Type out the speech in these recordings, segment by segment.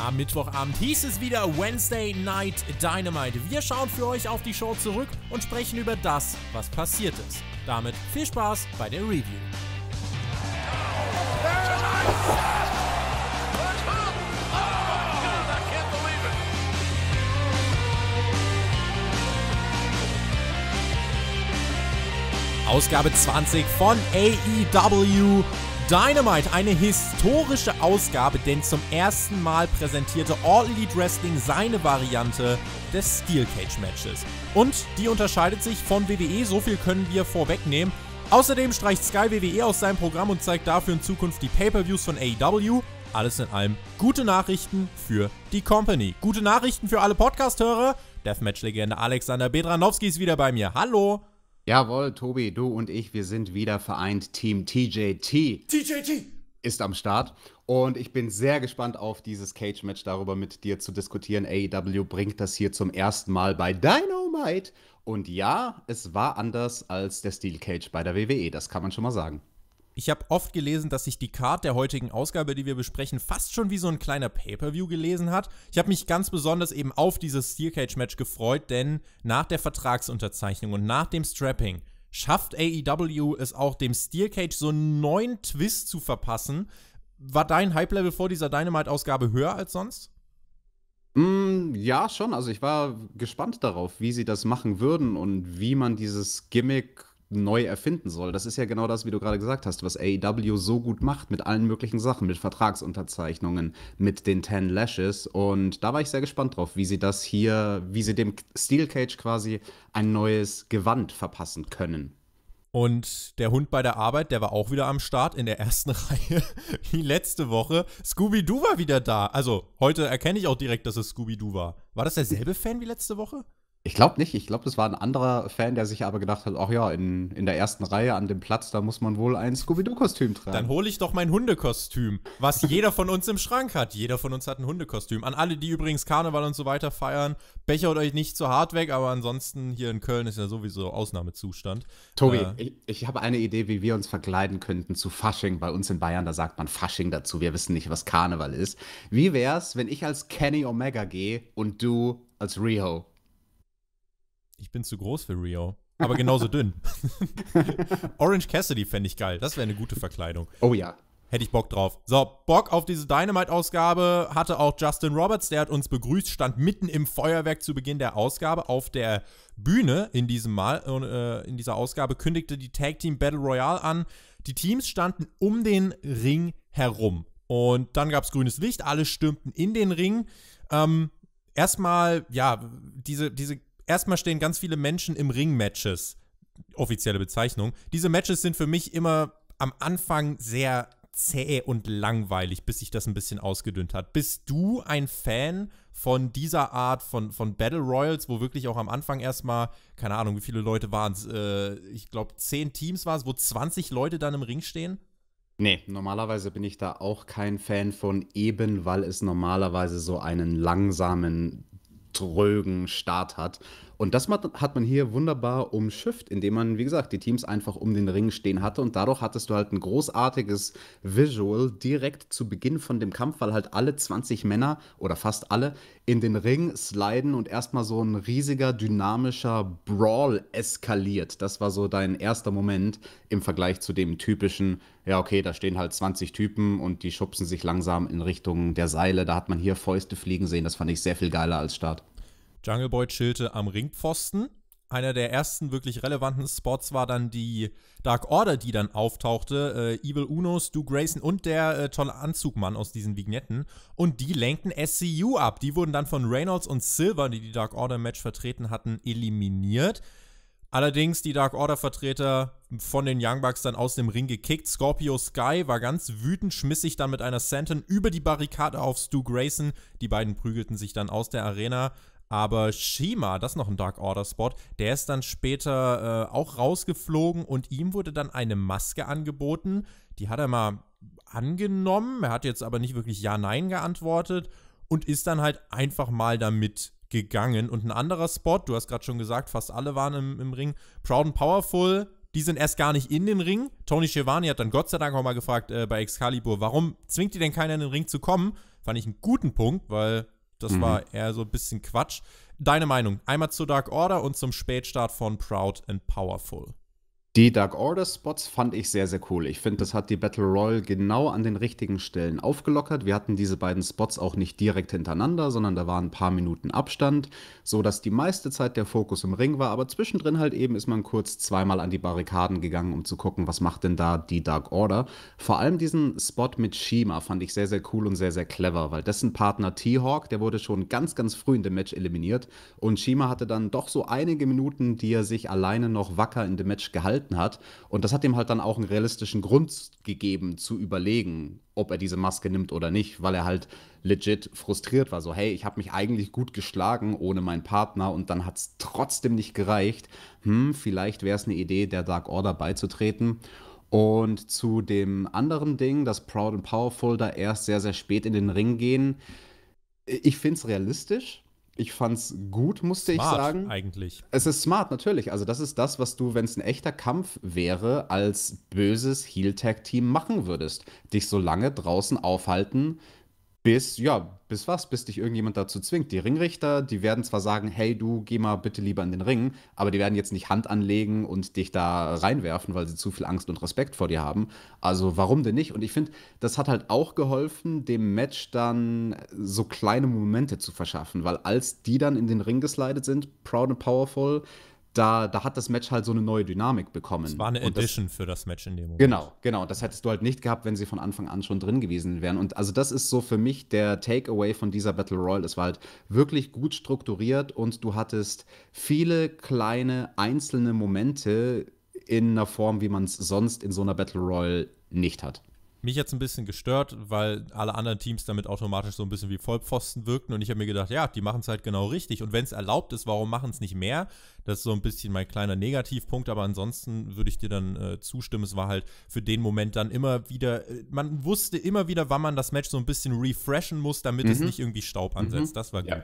Am Mittwochabend hieß es wieder Wednesday Night Dynamite. Wir schauen für euch auf die Show zurück und sprechen über das, was passiert ist. Damit viel Spaß bei der Review. Ausgabe 20 von AEW Dynamite, eine historische Ausgabe, denn zum ersten Mal präsentierte All Elite Wrestling seine Variante des Steel Cage Matches. Und die unterscheidet sich von WWE, so viel können wir vorwegnehmen. Außerdem streicht Sky WWE aus seinem Programm und zeigt dafür in Zukunft die Pay-Per-Views von AEW. Alles in allem gute Nachrichten für die Company. Gute Nachrichten für alle Podcast-Hörer. Deathmatch-Legende Alexander Bedranowski ist wieder bei mir. Hallo! Jawohl, Tobi, du und ich, wir sind wieder vereint. Team TJT. TJT! Ist am Start. Und ich bin sehr gespannt auf dieses Cage-Match, darüber mit dir zu diskutieren. AEW bringt das hier zum ersten Mal bei Dynamite. Und ja, es war anders als der Steel Cage bei der WWE, das kann man schon mal sagen. Ich habe oft gelesen, dass sich die Card der heutigen Ausgabe, die wir besprechen, fast schon wie so ein kleiner Pay-per-View gelesen hat. Ich habe mich ganz besonders eben auf dieses Steel Cage Match gefreut, denn nach der Vertragsunterzeichnung und nach dem Strapping schafft AEW es auch dem Steel Cage so einen neuen Twist zu verpassen. War dein Hype-Level vor dieser Dynamite-Ausgabe höher als sonst? Mm, ja, schon. Also ich war gespannt darauf, wie sie das machen würden und wie man dieses Gimmick neu erfinden soll. Das ist ja genau das, wie du gerade gesagt hast, was AEW so gut macht mit allen möglichen Sachen, mit Vertragsunterzeichnungen, mit den Ten Lashes. Und da war ich sehr gespannt drauf, wie sie das hier, wie sie dem Steel Cage quasi ein neues Gewand verpassen können. Und der Hund bei der Arbeit, der war auch wieder am Start in der ersten Reihe, wie letzte Woche. Scooby-Doo war wieder da. Also, heute erkenne ich auch direkt, dass es Scooby-Doo war. War das derselbe Fan wie letzte Woche? Ich glaube nicht. Ich glaube, das war ein anderer Fan, der sich aber gedacht hat, ach ja, in, in der ersten Reihe an dem Platz, da muss man wohl ein Scooby-Doo-Kostüm tragen. Dann hole ich doch mein Hundekostüm, was jeder von uns im Schrank hat. Jeder von uns hat ein Hundekostüm. An alle, die übrigens Karneval und so weiter feiern, bechert euch nicht zu hart weg, aber ansonsten hier in Köln ist ja sowieso Ausnahmezustand. Tobi, äh, ich, ich habe eine Idee, wie wir uns verkleiden könnten zu Fasching. Bei uns in Bayern, da sagt man Fasching dazu. Wir wissen nicht, was Karneval ist. Wie wäre es, wenn ich als Kenny Omega gehe und du als Rio? ich bin zu groß für Rio. Aber genauso dünn. Orange Cassidy fände ich geil. Das wäre eine gute Verkleidung. Oh ja. Hätte ich Bock drauf. So, Bock auf diese Dynamite-Ausgabe hatte auch Justin Roberts. Der hat uns begrüßt, stand mitten im Feuerwerk zu Beginn der Ausgabe auf der Bühne in diesem Mal. Äh, in dieser Ausgabe kündigte die Tag Team Battle Royale an. Die Teams standen um den Ring herum. Und dann gab es grünes Licht, alle stürmten in den Ring. Ähm, erstmal, ja, diese, diese erstmal stehen ganz viele Menschen im Ring-Matches, offizielle Bezeichnung. Diese Matches sind für mich immer am Anfang sehr zäh und langweilig, bis sich das ein bisschen ausgedünnt hat. Bist du ein Fan von dieser Art von, von Battle Royals, wo wirklich auch am Anfang erstmal, keine Ahnung, wie viele Leute waren es, äh, ich glaube, zehn Teams war es, wo 20 Leute dann im Ring stehen? Nee, normalerweise bin ich da auch kein Fan von, eben weil es normalerweise so einen langsamen strögen Start hat. Und das hat man hier wunderbar umschifft, indem man, wie gesagt, die Teams einfach um den Ring stehen hatte und dadurch hattest du halt ein großartiges Visual direkt zu Beginn von dem Kampf, weil halt alle 20 Männer oder fast alle in den Ring sliden und erstmal so ein riesiger, dynamischer Brawl eskaliert. Das war so dein erster Moment im Vergleich zu dem typischen, ja, okay, da stehen halt 20 Typen und die schubsen sich langsam in Richtung der Seile. Da hat man hier Fäuste fliegen sehen. Das fand ich sehr viel geiler als Start. Jungle Boy chillte am Ringpfosten. Einer der ersten wirklich relevanten Spots war dann die Dark Order, die dann auftauchte. Äh, Evil Unos, Stu Grayson und der äh, tolle Anzugmann aus diesen Vignetten. Und die lenkten SCU ab. Die wurden dann von Reynolds und Silver, die die Dark Order im Match vertreten hatten, eliminiert. Allerdings die Dark Order-Vertreter von den Young Bucks dann aus dem Ring gekickt. Scorpio Sky war ganz wütend, schmiss sich dann mit einer Sentin über die Barrikade auf Stu Grayson. Die beiden prügelten sich dann aus der Arena. Aber Shima, das ist noch ein Dark Order Spot, der ist dann später äh, auch rausgeflogen und ihm wurde dann eine Maske angeboten. Die hat er mal angenommen. Er hat jetzt aber nicht wirklich Ja, Nein geantwortet und ist dann halt einfach mal damit gegangen. Und ein anderer Spot, du hast gerade schon gesagt, fast alle waren im, im Ring. Proud and Powerful, die sind erst gar nicht in den Ring. Tony Schiavone hat dann Gott sei Dank auch mal gefragt äh, bei Excalibur, warum zwingt die denn keiner in den Ring zu kommen? Fand ich einen guten Punkt, weil das mhm. war eher so ein bisschen Quatsch. Deine Meinung einmal zu Dark Order und zum Spätstart von Proud and Powerful. Die Dark Order Spots fand ich sehr, sehr cool. Ich finde, das hat die Battle Royale genau an den richtigen Stellen aufgelockert. Wir hatten diese beiden Spots auch nicht direkt hintereinander, sondern da waren ein paar Minuten Abstand, so dass die meiste Zeit der Fokus im Ring war, aber zwischendrin halt eben ist man kurz zweimal an die Barrikaden gegangen, um zu gucken, was macht denn da die Dark Order. Vor allem diesen Spot mit Shima fand ich sehr, sehr cool und sehr, sehr clever, weil dessen Partner T-Hawk, der wurde schon ganz, ganz früh in dem Match eliminiert und Shima hatte dann doch so einige Minuten, die er sich alleine noch wacker in dem Match gehalten erhalten hat. Und das hat ihm halt dann auch einen realistischen Grund gegeben, zu überlegen, ob er diese Maske nimmt oder nicht, weil er halt legit frustriert war. So, hey, ich habe mich eigentlich gut geschlagen ohne meinen Partner und dann hat es trotzdem nicht gereicht. Hm, vielleicht wäre es eine Idee, der Dark Order beizutreten. Und zu dem anderen Ding, dass Proud und Powerful da erst sehr, sehr spät in den Ring gehen. Ich finde es realistisch, ich fand's gut, musste smart, ich sagen. eigentlich. Es ist smart, natürlich. Also, das ist das, was du, wenn es ein echter Kampf wäre, als böses Heal-Tag-Team machen würdest. Dich so lange draußen aufhalten, bis, ja, bis was, bis dich irgendjemand dazu zwingt. Die Ringrichter, die werden zwar sagen, hey, du geh mal bitte lieber in den Ring, aber die werden jetzt nicht Hand anlegen und dich da reinwerfen, weil sie zu viel Angst und Respekt vor dir haben. Also warum denn nicht? Und ich finde, das hat halt auch geholfen, dem Match dann so kleine Momente zu verschaffen, weil als die dann in den Ring geslidet sind, Proud and Powerful, da, da hat das Match halt so eine neue Dynamik bekommen. Es war eine Edition das, für das Match in dem Moment. Genau, genau. Das hättest du halt nicht gehabt, wenn sie von Anfang an schon drin gewesen wären. Und also das ist so für mich der Takeaway von dieser Battle Royale. Es war halt wirklich gut strukturiert und du hattest viele kleine einzelne Momente in einer Form, wie man es sonst in so einer Battle Royale nicht hat mich jetzt ein bisschen gestört, weil alle anderen Teams damit automatisch so ein bisschen wie Vollpfosten wirkten und ich habe mir gedacht, ja, die machen es halt genau richtig und wenn es erlaubt ist, warum machen es nicht mehr? Das ist so ein bisschen mein kleiner Negativpunkt, aber ansonsten würde ich dir dann äh, zustimmen. Es war halt für den Moment dann immer wieder, äh, man wusste immer wieder, wann man das Match so ein bisschen refreshen muss, damit mhm. es nicht irgendwie Staub mhm. ansetzt. Mhm. Das war gut.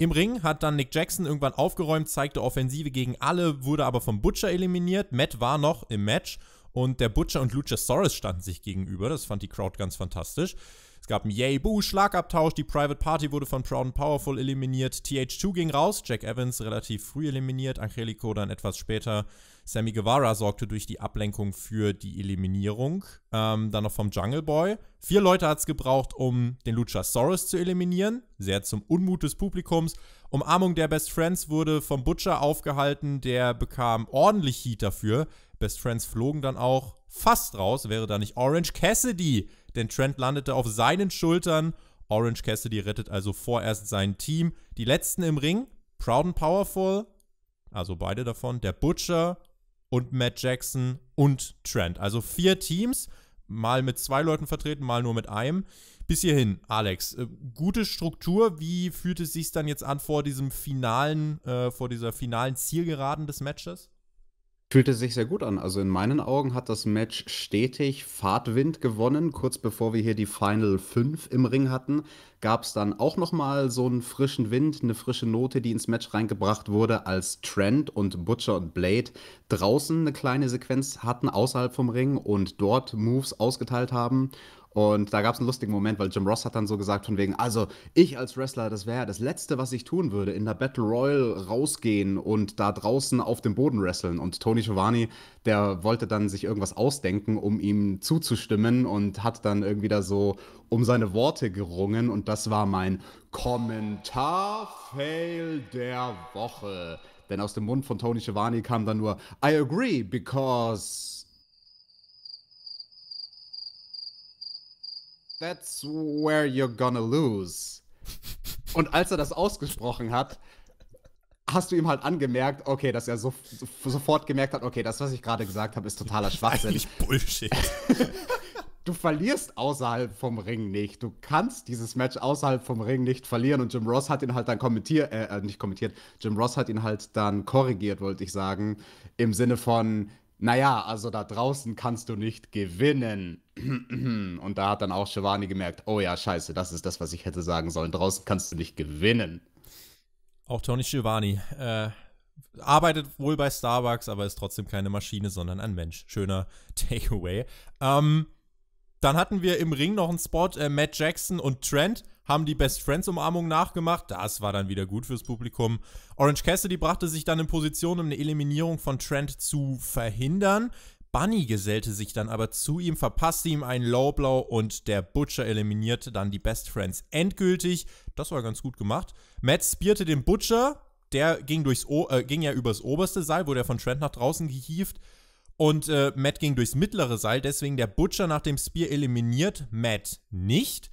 Im Ring hat dann Nick Jackson irgendwann aufgeräumt, zeigte Offensive gegen alle, wurde aber vom Butcher eliminiert. Matt war noch im Match und der Butcher und Luchasaurus standen sich gegenüber. Das fand die Crowd ganz fantastisch. Es gab einen Yay-Boo-Schlagabtausch. Die Private Party wurde von Proud and Powerful eliminiert. TH2 ging raus. Jack Evans relativ früh eliminiert. Angelico dann etwas später. Sammy Guevara sorgte durch die Ablenkung für die Eliminierung. Ähm, dann noch vom Jungle Boy. Vier Leute hat es gebraucht, um den Luchasaurus zu eliminieren. Sehr zum Unmut des Publikums. Umarmung der Best Friends wurde vom Butcher aufgehalten. Der bekam ordentlich Heat dafür. Best Friends flogen dann auch fast raus, wäre da nicht Orange Cassidy, denn Trent landete auf seinen Schultern. Orange Cassidy rettet also vorerst sein Team. Die letzten im Ring, Proud and Powerful, also beide davon, der Butcher und Matt Jackson und Trent. Also vier Teams, mal mit zwei Leuten vertreten, mal nur mit einem. Bis hierhin, Alex, äh, gute Struktur. Wie fühlt es sich dann jetzt an vor diesem finalen, äh, vor dieser finalen Zielgeraden des Matches? Fühlte sich sehr gut an. Also in meinen Augen hat das Match stetig Fahrtwind gewonnen. Kurz bevor wir hier die Final 5 im Ring hatten, gab es dann auch nochmal so einen frischen Wind, eine frische Note, die ins Match reingebracht wurde, als Trent und Butcher und Blade draußen eine kleine Sequenz hatten außerhalb vom Ring und dort Moves ausgeteilt haben. Und da gab es einen lustigen Moment, weil Jim Ross hat dann so gesagt von wegen, also ich als Wrestler, das wäre das Letzte, was ich tun würde, in der Battle Royal rausgehen und da draußen auf dem Boden wresteln. Und Tony Giovanni, der wollte dann sich irgendwas ausdenken, um ihm zuzustimmen und hat dann irgendwie da so um seine Worte gerungen. Und das war mein Kommentar-Fail der Woche. Denn aus dem Mund von Tony Giovanni kam dann nur, I agree because... That's where you're gonna lose. Und als er das ausgesprochen hat, hast du ihm halt angemerkt, okay, dass er so, so, sofort gemerkt hat, okay, das, was ich gerade gesagt habe, ist totaler Schwachsinn. Das Eigentlich Bullshit. du verlierst außerhalb vom Ring nicht. Du kannst dieses Match außerhalb vom Ring nicht verlieren. Und Jim Ross hat ihn halt dann kommentiert, äh, äh, nicht kommentiert, Jim Ross hat ihn halt dann korrigiert, wollte ich sagen, im Sinne von, naja, also da draußen kannst du nicht gewinnen. Und da hat dann auch Shivani gemerkt, oh ja, scheiße, das ist das, was ich hätte sagen sollen. Draußen kannst du nicht gewinnen. Auch Tony Shivani äh, arbeitet wohl bei Starbucks, aber ist trotzdem keine Maschine, sondern ein Mensch. Schöner Takeaway. Ähm, dann hatten wir im Ring noch einen Spot. Äh, Matt Jackson und Trent haben die Best Friends Umarmung nachgemacht. Das war dann wieder gut fürs Publikum. Orange Cassidy brachte sich dann in Position, um eine Eliminierung von Trent zu verhindern. Bunny gesellte sich dann aber zu ihm, verpasste ihm einen Lowblow und der Butcher eliminierte dann die Best Friends endgültig. Das war ganz gut gemacht. Matt spierte den Butcher, der ging, durchs o äh, ging ja übers oberste Seil, wurde er von Trent nach draußen gehievt. Und äh, Matt ging durchs mittlere Seil, deswegen der Butcher nach dem Spear eliminiert Matt nicht.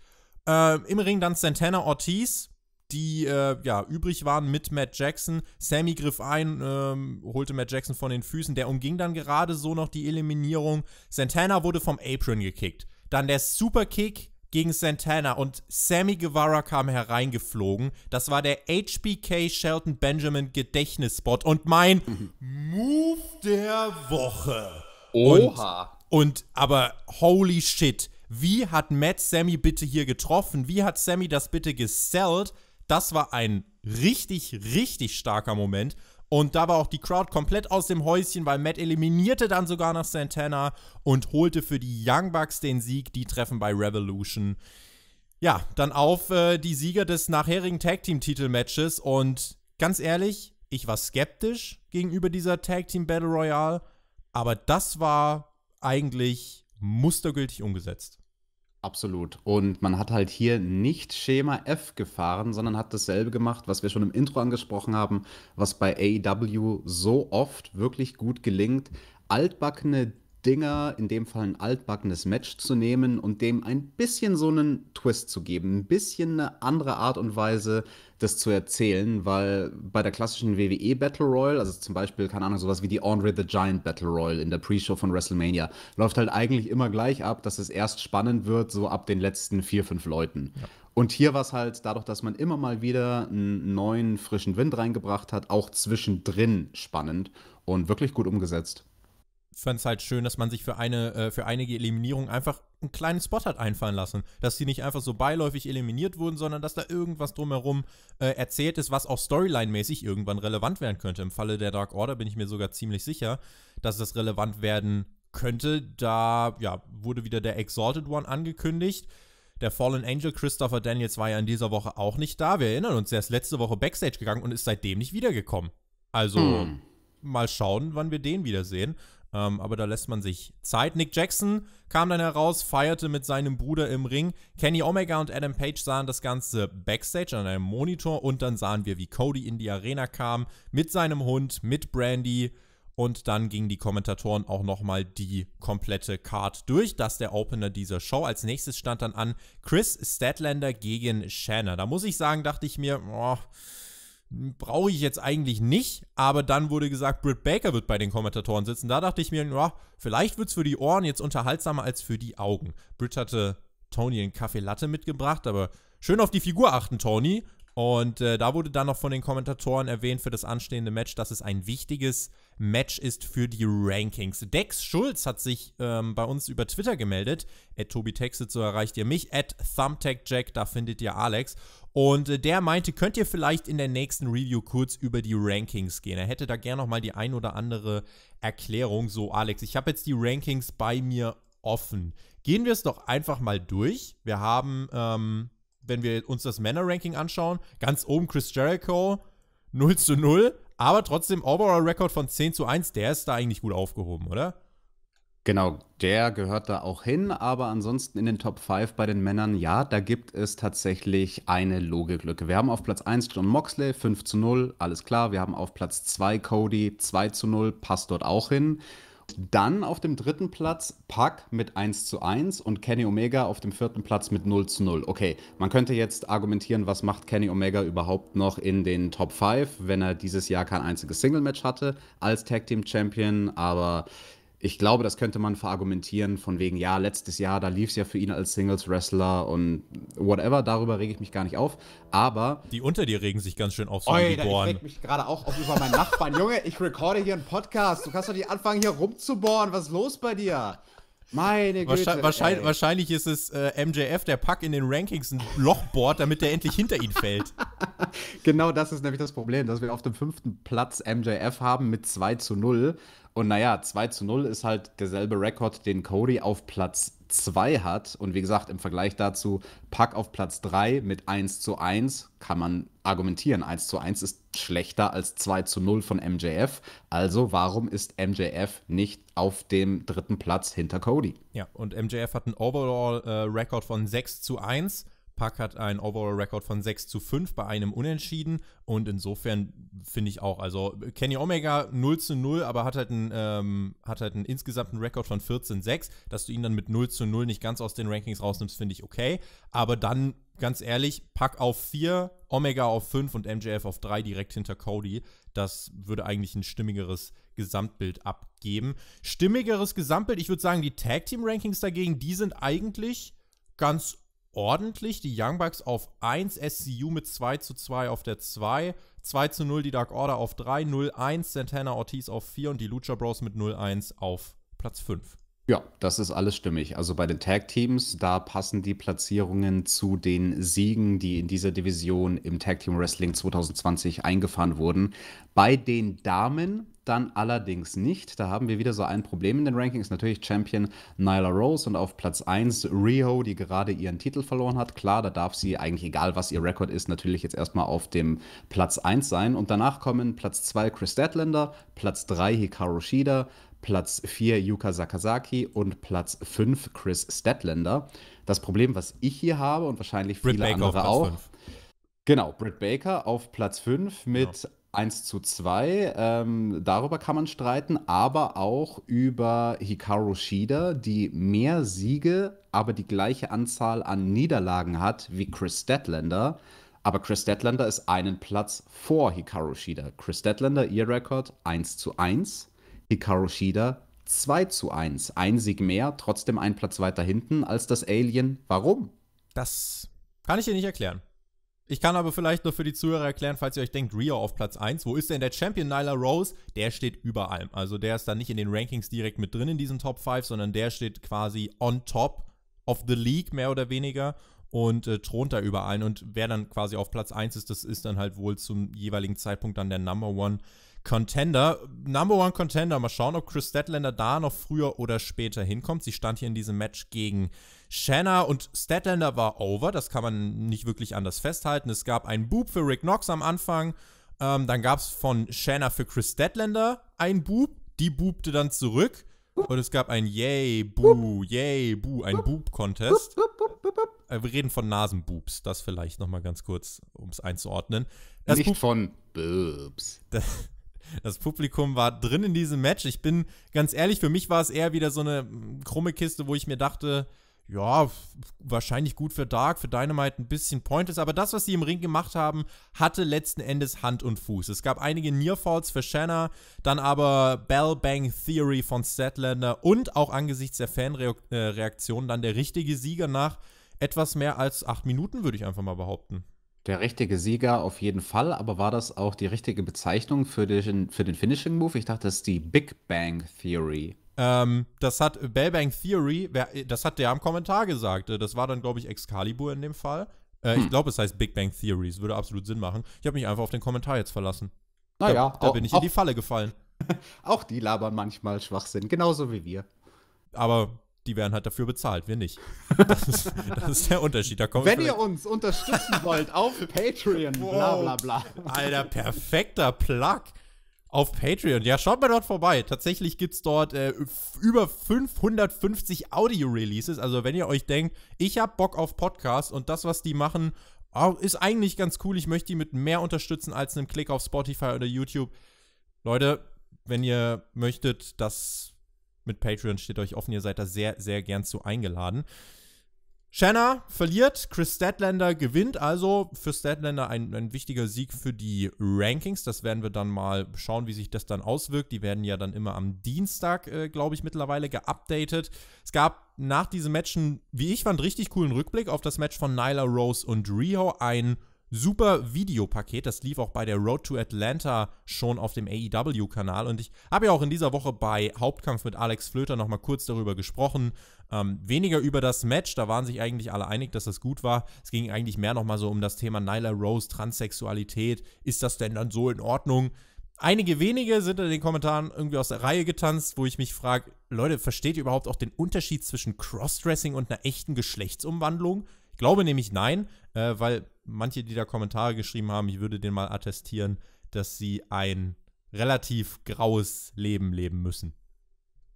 Äh, Im Ring dann Santana Ortiz, die äh, ja, übrig waren mit Matt Jackson. Sammy griff ein, ähm, holte Matt Jackson von den Füßen. Der umging dann gerade so noch die Eliminierung. Santana wurde vom Apron gekickt. Dann der Superkick gegen Santana und Sammy Guevara kam hereingeflogen. Das war der HBK Shelton Benjamin Gedächtnisspot und mein mhm. Move der Woche. Oha. Und, und aber holy shit. Wie hat Matt Sammy bitte hier getroffen? Wie hat Sammy das bitte gesellt? Das war ein richtig, richtig starker Moment. Und da war auch die Crowd komplett aus dem Häuschen, weil Matt eliminierte dann sogar noch Santana und holte für die Young Bucks den Sieg. Die treffen bei Revolution. Ja, dann auf äh, die Sieger des nachherigen Tag Team Titel Matches. Und ganz ehrlich, ich war skeptisch gegenüber dieser Tag Team Battle Royale. Aber das war eigentlich mustergültig umgesetzt. Absolut. Und man hat halt hier nicht Schema F gefahren, sondern hat dasselbe gemacht, was wir schon im Intro angesprochen haben, was bei AEW so oft wirklich gut gelingt, altbackene Dinger, in dem Fall ein altbackenes Match zu nehmen und dem ein bisschen so einen Twist zu geben, ein bisschen eine andere Art und Weise, das zu erzählen, weil bei der klassischen WWE Battle Royale, also zum Beispiel, keine Ahnung, sowas wie die Andre the Giant Battle Royale in der Pre-Show von WrestleMania, läuft halt eigentlich immer gleich ab, dass es erst spannend wird, so ab den letzten vier, fünf Leuten. Ja. Und hier war es halt dadurch, dass man immer mal wieder einen neuen, frischen Wind reingebracht hat, auch zwischendrin spannend und wirklich gut umgesetzt fand es halt schön, dass man sich für eine, äh, für einige Eliminierungen einfach einen kleinen Spot hat einfallen lassen. Dass sie nicht einfach so beiläufig eliminiert wurden, sondern dass da irgendwas drumherum äh, erzählt ist, was auch storyline-mäßig irgendwann relevant werden könnte. Im Falle der Dark Order bin ich mir sogar ziemlich sicher, dass das relevant werden könnte. Da ja, wurde wieder der Exalted One angekündigt. Der Fallen Angel Christopher Daniels war ja in dieser Woche auch nicht da. Wir erinnern uns, er ist letzte Woche Backstage gegangen und ist seitdem nicht wiedergekommen. Also. Hm mal schauen, wann wir den wiedersehen. Ähm, aber da lässt man sich Zeit. Nick Jackson kam dann heraus, feierte mit seinem Bruder im Ring. Kenny Omega und Adam Page sahen das Ganze backstage an einem Monitor und dann sahen wir, wie Cody in die Arena kam mit seinem Hund, mit Brandy. Und dann gingen die Kommentatoren auch nochmal die komplette Card durch. Das ist der Opener dieser Show. Als nächstes stand dann an Chris Statlander gegen Shanna. Da muss ich sagen, dachte ich mir, oh, brauche ich jetzt eigentlich nicht, aber dann wurde gesagt, Britt Baker wird bei den Kommentatoren sitzen. Da dachte ich mir, ja, vielleicht wird es für die Ohren jetzt unterhaltsamer als für die Augen. Britt hatte Tony einen Kaffee Latte mitgebracht, aber schön auf die Figur achten, Tony. Und äh, da wurde dann noch von den Kommentatoren erwähnt für das anstehende Match, dass es ein wichtiges Match ist für die Rankings. Dex Schulz hat sich ähm, bei uns über Twitter gemeldet. At TobiTexit, so erreicht ihr mich. At ThumbtackJack, da findet ihr Alex. Und äh, der meinte, könnt ihr vielleicht in der nächsten Review kurz über die Rankings gehen. Er hätte da gerne nochmal die ein oder andere Erklärung. So, Alex, ich habe jetzt die Rankings bei mir offen. Gehen wir es doch einfach mal durch. Wir haben, ähm, wenn wir uns das Männer-Ranking anschauen, ganz oben Chris Jericho 0 zu 0 aber trotzdem Overall Record von 10 zu 1, der ist da eigentlich gut aufgehoben, oder? Genau, der gehört da auch hin, aber ansonsten in den Top 5 bei den Männern, ja, da gibt es tatsächlich eine Logiklücke. Wir haben auf Platz 1 John Moxley, 5 zu 0, alles klar. Wir haben auf Platz 2 Cody, 2 zu 0, passt dort auch hin. Dann auf dem dritten Platz Pack mit 1 zu 1 und Kenny Omega auf dem vierten Platz mit 0 zu 0. Okay, man könnte jetzt argumentieren, was macht Kenny Omega überhaupt noch in den Top 5, wenn er dieses Jahr kein einziges Single-Match hatte als Tag Team Champion, aber ich glaube, das könnte man verargumentieren von wegen, ja, letztes Jahr, da lief es ja für ihn als Singles-Wrestler und whatever, darüber rege ich mich gar nicht auf, aber... Die unter dir regen sich ganz schön auf, so Oi, geboren. ich reg mich gerade auch auf über meinen Nachbarn. Junge, ich recorde hier einen Podcast, du kannst doch nicht anfangen, hier rumzubohren, was ist los bei dir? Meine Güte. Wahrscheinlich, wahrscheinlich, wahrscheinlich ist es äh, MJF, der Pack in den Rankings ein Loch bohrt, damit der endlich hinter ihn fällt. Genau das ist nämlich das Problem, dass wir auf dem fünften Platz MJF haben mit 2 zu 0 und naja, 2 zu 0 ist halt derselbe Rekord, den Cody auf Platz 2 hat. Und wie gesagt, im Vergleich dazu, Pack auf Platz 3 mit 1 zu 1 kann man argumentieren. 1 zu 1 ist schlechter als 2 zu 0 von MJF. Also warum ist MJF nicht auf dem dritten Platz hinter Cody? Ja, und MJF hat einen overall äh, rekord äh, von 6 zu 1 Pack hat einen Overall Record von 6 zu 5 bei einem Unentschieden und insofern finde ich auch, also Kenny Omega 0 zu 0, aber hat halt einen, ähm, hat halt einen insgesamten Rekord von 14-6, dass du ihn dann mit 0 zu 0 nicht ganz aus den Rankings rausnimmst, finde ich okay, aber dann ganz ehrlich, Pack auf 4, Omega auf 5 und MJF auf 3 direkt hinter Cody, das würde eigentlich ein stimmigeres Gesamtbild abgeben. Stimmigeres Gesamtbild, ich würde sagen, die Tag Team Rankings dagegen, die sind eigentlich ganz ordentlich. Die Young Bucks auf 1, SCU mit 2 zu 2 auf der 2, 2 zu 0 die Dark Order auf 3, 0-1 Santana Ortiz auf 4 und die Lucha Bros mit 0-1 auf Platz 5. Ja, das ist alles stimmig. Also bei den Tag Teams, da passen die Platzierungen zu den Siegen, die in dieser Division im Tag Team Wrestling 2020 eingefahren wurden. Bei den Damen dann allerdings nicht. Da haben wir wieder so ein Problem in den Rankings. Natürlich Champion Nyla Rose und auf Platz 1 Rio, die gerade ihren Titel verloren hat. Klar, da darf sie eigentlich, egal was ihr Rekord ist, natürlich jetzt erstmal auf dem Platz 1 sein. Und danach kommen Platz 2 Chris Deadlander, Platz 3 Hikaru Shida, Platz 4 Yuka Sakazaki und Platz 5 Chris Statlander. Das Problem, was ich hier habe und wahrscheinlich Britt viele Baker andere auch. 5. Genau, Britt Baker auf Platz 5 mit ja. 1 zu 2. Ähm, darüber kann man streiten, aber auch über Hikaru Shida, die mehr Siege, aber die gleiche Anzahl an Niederlagen hat wie Chris Statlander. Aber Chris Statlander ist einen Platz vor Hikaru Shida. Chris Statlander, ihr Rekord 1 zu 1. Hikaru Shida 2 zu 1. Ein Sieg mehr, trotzdem ein Platz weiter hinten als das Alien. Warum? Das kann ich dir nicht erklären. Ich kann aber vielleicht noch für die Zuhörer erklären, falls ihr euch denkt, Rio auf Platz 1, wo ist denn der Champion Nyla Rose? Der steht über allem. Also der ist dann nicht in den Rankings direkt mit drin in diesen Top 5, sondern der steht quasi on top of the league, mehr oder weniger, und äh, thront da über allen. Und wer dann quasi auf Platz 1 ist, das ist dann halt wohl zum jeweiligen Zeitpunkt dann der Number One Contender. Number One Contender, mal schauen, ob Chris Statlander da noch früher oder später hinkommt. Sie stand hier in diesem Match gegen Shanna und Statlander war over, das kann man nicht wirklich anders festhalten. Es gab einen Boob für Rick Knox am Anfang, ähm, dann gab es von Shanna für Chris Statlander einen Boob, die boobte dann zurück. Und es gab ein Yay, Boo, Yay, Boo, ein boop contest Äh, wir reden von Nasenboops, das vielleicht nochmal ganz kurz, um es einzuordnen. Das Nicht Bub von Boops. das, Publikum war drin in diesem Match. Ich bin ganz ehrlich, für mich war es eher wieder so eine hm, krumme Kiste, wo ich mir dachte, ja, wahrscheinlich gut für Dark, für Dynamite ein bisschen pointless, aber das, was sie im Ring gemacht haben, hatte letzten Endes Hand und Fuß. Es gab einige Nearfalls für Shanna, dann aber Bell Bang Theory von Statlander und auch angesichts der Fanreaktion äh, dann der richtige Sieger nach etwas mehr als acht Minuten, würde ich einfach mal behaupten. Der richtige Sieger auf jeden Fall, aber war das auch die richtige Bezeichnung für den, für den Finishing Move? Ich dachte, das ist die Big Bang Theory. Ähm, das hat Bell Bang Theory, das hat der am Kommentar gesagt. Äh, das war dann, glaube ich, Excalibur in dem Fall. Äh, hm. Ich glaube, es heißt Big Bang Theory. Es würde absolut Sinn machen. Ich habe mich einfach auf den Kommentar jetzt verlassen. Naja, da, da bin ich in die Falle gefallen. auch die labern manchmal Schwachsinn, genauso wie wir. Aber die werden halt dafür bezahlt, wir nicht. Das ist, das ist der Unterschied. Da kommt Wenn ihr uns unterstützen wollt auf Patreon, bla bla bla. Alter, perfekter Plug. Auf Patreon. Ja, schaut mal dort vorbei. Tatsächlich gibt es dort äh, über 550 Audio-Releases. Also, wenn ihr euch denkt, ich habe Bock auf Podcasts und das, was die machen, oh, ist eigentlich ganz cool. Ich möchte die mit mehr unterstützen als einem Klick auf Spotify oder YouTube. Leute, wenn ihr möchtet, das mit Patreon steht euch offen. Ihr seid da sehr, sehr gern zu eingeladen. Shanna verliert, Chris Statlander gewinnt, also für Statlander ein, ein wichtiger Sieg für die Rankings. Das werden wir dann mal schauen, wie sich das dann auswirkt. Die werden ja dann immer am Dienstag, äh, glaube ich, mittlerweile geupdatet. Es gab nach diesen Matchen, wie ich fand, richtig coolen Rückblick auf das Match von Nyla Rose und Rio. Ein super Videopaket. Das lief auch bei der Road to Atlanta schon auf dem AEW-Kanal. Und ich habe ja auch in dieser Woche bei Hauptkampf mit Alex Flöter nochmal kurz darüber gesprochen. Ähm, weniger über das Match, da waren sich eigentlich alle einig, dass das gut war. Es ging eigentlich mehr nochmal so um das Thema Nyla Rose, Transsexualität. Ist das denn dann so in Ordnung? Einige wenige sind in den Kommentaren irgendwie aus der Reihe getanzt, wo ich mich frage, Leute, versteht ihr überhaupt auch den Unterschied zwischen Crossdressing und einer echten Geschlechtsumwandlung? Ich glaube nämlich nein, äh, weil manche, die da Kommentare geschrieben haben, ich würde den mal attestieren, dass sie ein relativ graues Leben leben müssen.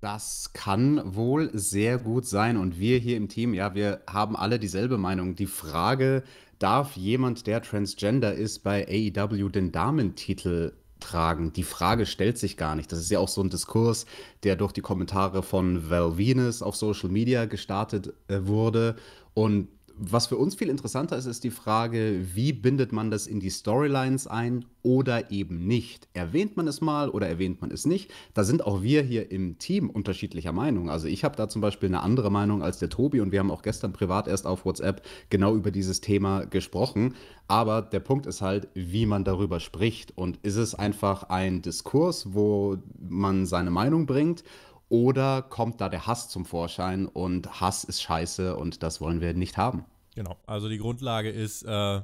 Das kann wohl sehr gut sein. Und wir hier im Team, ja, wir haben alle dieselbe Meinung. Die Frage, darf jemand, der transgender ist, bei AEW den Damentitel tragen? Die Frage stellt sich gar nicht. Das ist ja auch so ein Diskurs, der durch die Kommentare von Val Venus auf Social Media gestartet äh, wurde. Und was für uns viel interessanter ist, ist die Frage, wie bindet man das in die Storylines ein oder eben nicht? Erwähnt man es mal oder erwähnt man es nicht? Da sind auch wir hier im Team unterschiedlicher Meinung. Also ich habe da zum Beispiel eine andere Meinung als der Tobi und wir haben auch gestern privat erst auf WhatsApp genau über dieses Thema gesprochen. Aber der Punkt ist halt, wie man darüber spricht. Und ist es einfach ein Diskurs, wo man seine Meinung bringt? Oder kommt da der Hass zum Vorschein und Hass ist scheiße und das wollen wir nicht haben? Genau, also die Grundlage ist, äh,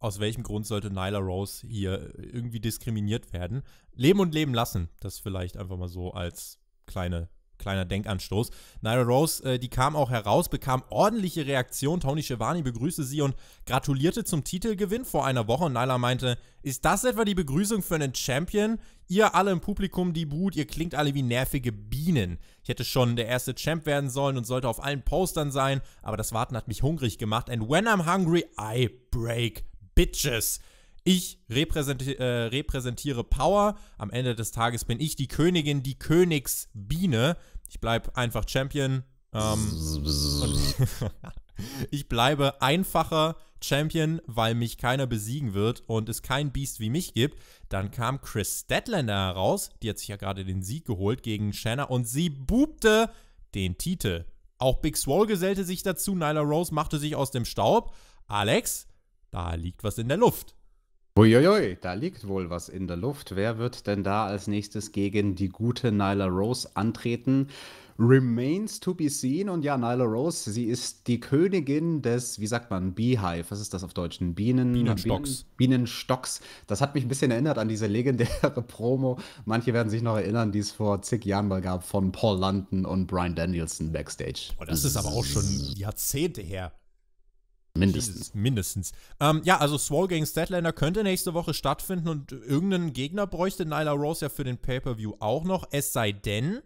aus welchem Grund sollte Nyla Rose hier irgendwie diskriminiert werden? Leben und leben lassen, das vielleicht einfach mal so als kleine kleiner Denkanstoß. Nyla Rose, äh, die kam auch heraus, bekam ordentliche Reaktion. Tony Schiavone begrüßte sie und gratulierte zum Titelgewinn vor einer Woche. Und Nyla meinte, ist das etwa die Begrüßung für einen Champion? Ihr alle im Publikum, die Brut, ihr klingt alle wie nervige Bienen. Ich hätte schon der erste Champ werden sollen und sollte auf allen Postern sein, aber das Warten hat mich hungrig gemacht. And when I'm hungry, I break bitches. Ich repräsentiere, äh, repräsentiere Power. Am Ende des Tages bin ich die Königin, die Königsbiene. Ich bleibe einfach Champion. Ähm, ich bleibe einfacher Champion, weil mich keiner besiegen wird und es kein Beast wie mich gibt. Dann kam Chris Statlander heraus, die hat sich ja gerade den Sieg geholt gegen Shanna und sie bubte den Titel. Auch Big Swole gesellte sich dazu, Nyla Rose machte sich aus dem Staub. Alex, da liegt was in der Luft. Uiuiui, da liegt wohl was in der Luft. Wer wird denn da als nächstes gegen die gute Nyla Rose antreten? Remains to be seen. Und ja, Nyla Rose, sie ist die Königin des, wie sagt man, Beehive. Was ist das auf Deutsch? Bienen, Bienenstocks. Bienenstocks. Das hat mich ein bisschen erinnert an diese legendäre Promo. Manche werden sich noch erinnern, die es vor zig Jahren mal gab von Paul London und Brian Danielson backstage. Oh, das ist aber auch schon Jahrzehnte her. Mindestens. Jesus, mindestens. Ähm, ja, also Swall gegen Statlander könnte nächste Woche stattfinden und irgendeinen Gegner bräuchte Nyla Rose ja für den Pay-Per-View auch noch. Es sei denn,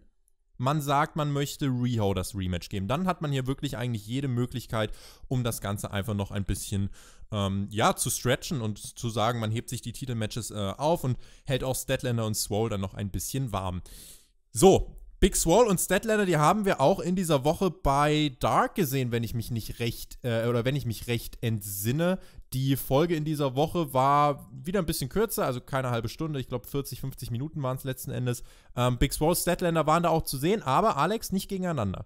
man sagt, man möchte Riho das Rematch geben. Dann hat man hier wirklich eigentlich jede Möglichkeit, um das Ganze einfach noch ein bisschen ähm, ja, zu stretchen und zu sagen, man hebt sich die Titelmatches äh, auf und hält auch Statlander und Swole dann noch ein bisschen warm. So, Big Swall und Statlander, die haben wir auch in dieser Woche bei Dark gesehen, wenn ich mich nicht recht, äh, oder wenn ich mich recht entsinne. Die Folge in dieser Woche war wieder ein bisschen kürzer, also keine halbe Stunde, ich glaube 40, 50 Minuten waren es letzten Endes. Ähm, Big Swall, Statlander waren da auch zu sehen, aber Alex nicht gegeneinander.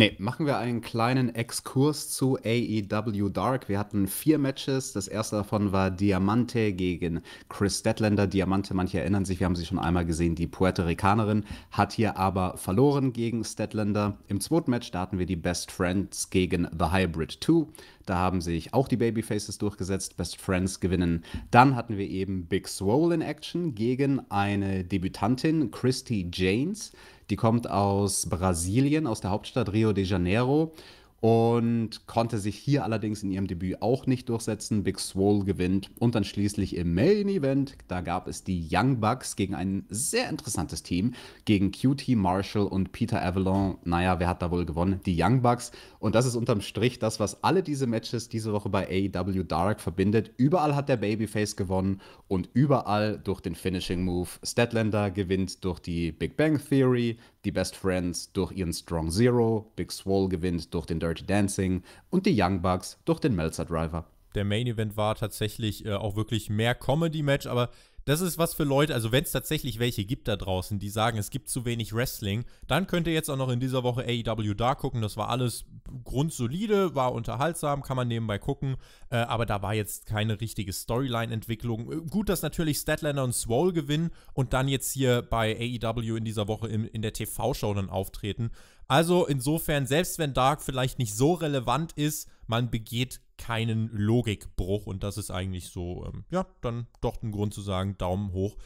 Nee, machen wir einen kleinen Exkurs zu AEW Dark. Wir hatten vier Matches. Das erste davon war Diamante gegen Chris Statlander. Diamante, manche erinnern sich, wir haben sie schon einmal gesehen, die Puerto Ricanerin, hat hier aber verloren gegen Statlander. Im zweiten Match, da hatten wir die Best Friends gegen The Hybrid 2. Da haben sich auch die Babyfaces durchgesetzt, Best Friends gewinnen. Dann hatten wir eben Big Swole in Action gegen eine Debütantin, Christy Janes die kommt aus Brasilien, aus der Hauptstadt Rio de Janeiro und konnte sich hier allerdings in ihrem Debüt auch nicht durchsetzen. Big Swole gewinnt und dann schließlich im Main Event, da gab es die Young Bucks gegen ein sehr interessantes Team, gegen QT Marshall und Peter Avalon. Naja, wer hat da wohl gewonnen? Die Young Bucks. Und das ist unterm Strich das, was alle diese Matches diese Woche bei AEW Dark verbindet. Überall hat der Babyface gewonnen und überall durch den Finishing Move. Statlander gewinnt durch die Big Bang Theory, die Best Friends durch ihren Strong Zero, Big Swole gewinnt durch den Dirty Dancing und die Young Bucks durch den Melzer Driver. Der Main Event war tatsächlich äh, auch wirklich mehr Comedy-Match, aber das ist was für Leute, also wenn es tatsächlich welche gibt da draußen, die sagen, es gibt zu wenig Wrestling, dann könnt ihr jetzt auch noch in dieser Woche AEW da gucken. Das war alles grundsolide, war unterhaltsam, kann man nebenbei gucken. Äh, aber da war jetzt keine richtige Storyline-Entwicklung. Äh, gut, dass natürlich Statlander und Swole gewinnen und dann jetzt hier bei AEW in dieser Woche im, in der TV-Show dann auftreten. Also insofern, selbst wenn Dark vielleicht nicht so relevant ist, man begeht keinen Logikbruch und das ist eigentlich so, ähm, ja, dann doch ein Grund zu sagen, Daumen hoch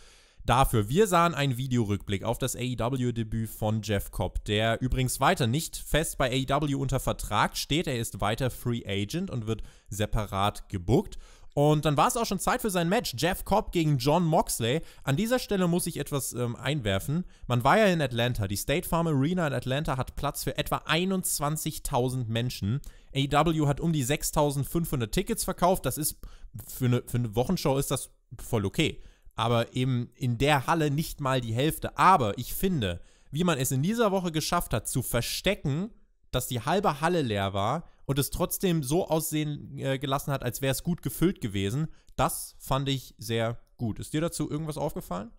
dafür. Wir sahen einen Videorückblick auf das AEW-Debüt von Jeff Cobb, der übrigens weiter nicht fest bei AEW unter Vertrag steht. Er ist weiter Free Agent und wird separat gebuckt. Und dann war es auch schon Zeit für sein Match. Jeff Cobb gegen John Moxley. An dieser Stelle muss ich etwas ähm, einwerfen. Man war ja in Atlanta. Die State Farm Arena in Atlanta hat Platz für etwa 21.000 Menschen. AW hat um die 6500 Tickets verkauft. Das ist für eine, für eine Wochenshow ist das voll okay. Aber eben in der Halle nicht mal die Hälfte. Aber ich finde, wie man es in dieser Woche geschafft hat, zu verstecken, dass die halbe Halle leer war und es trotzdem so aussehen äh, gelassen hat, als wäre es gut gefüllt gewesen, das fand ich sehr gut. Ist dir dazu irgendwas aufgefallen?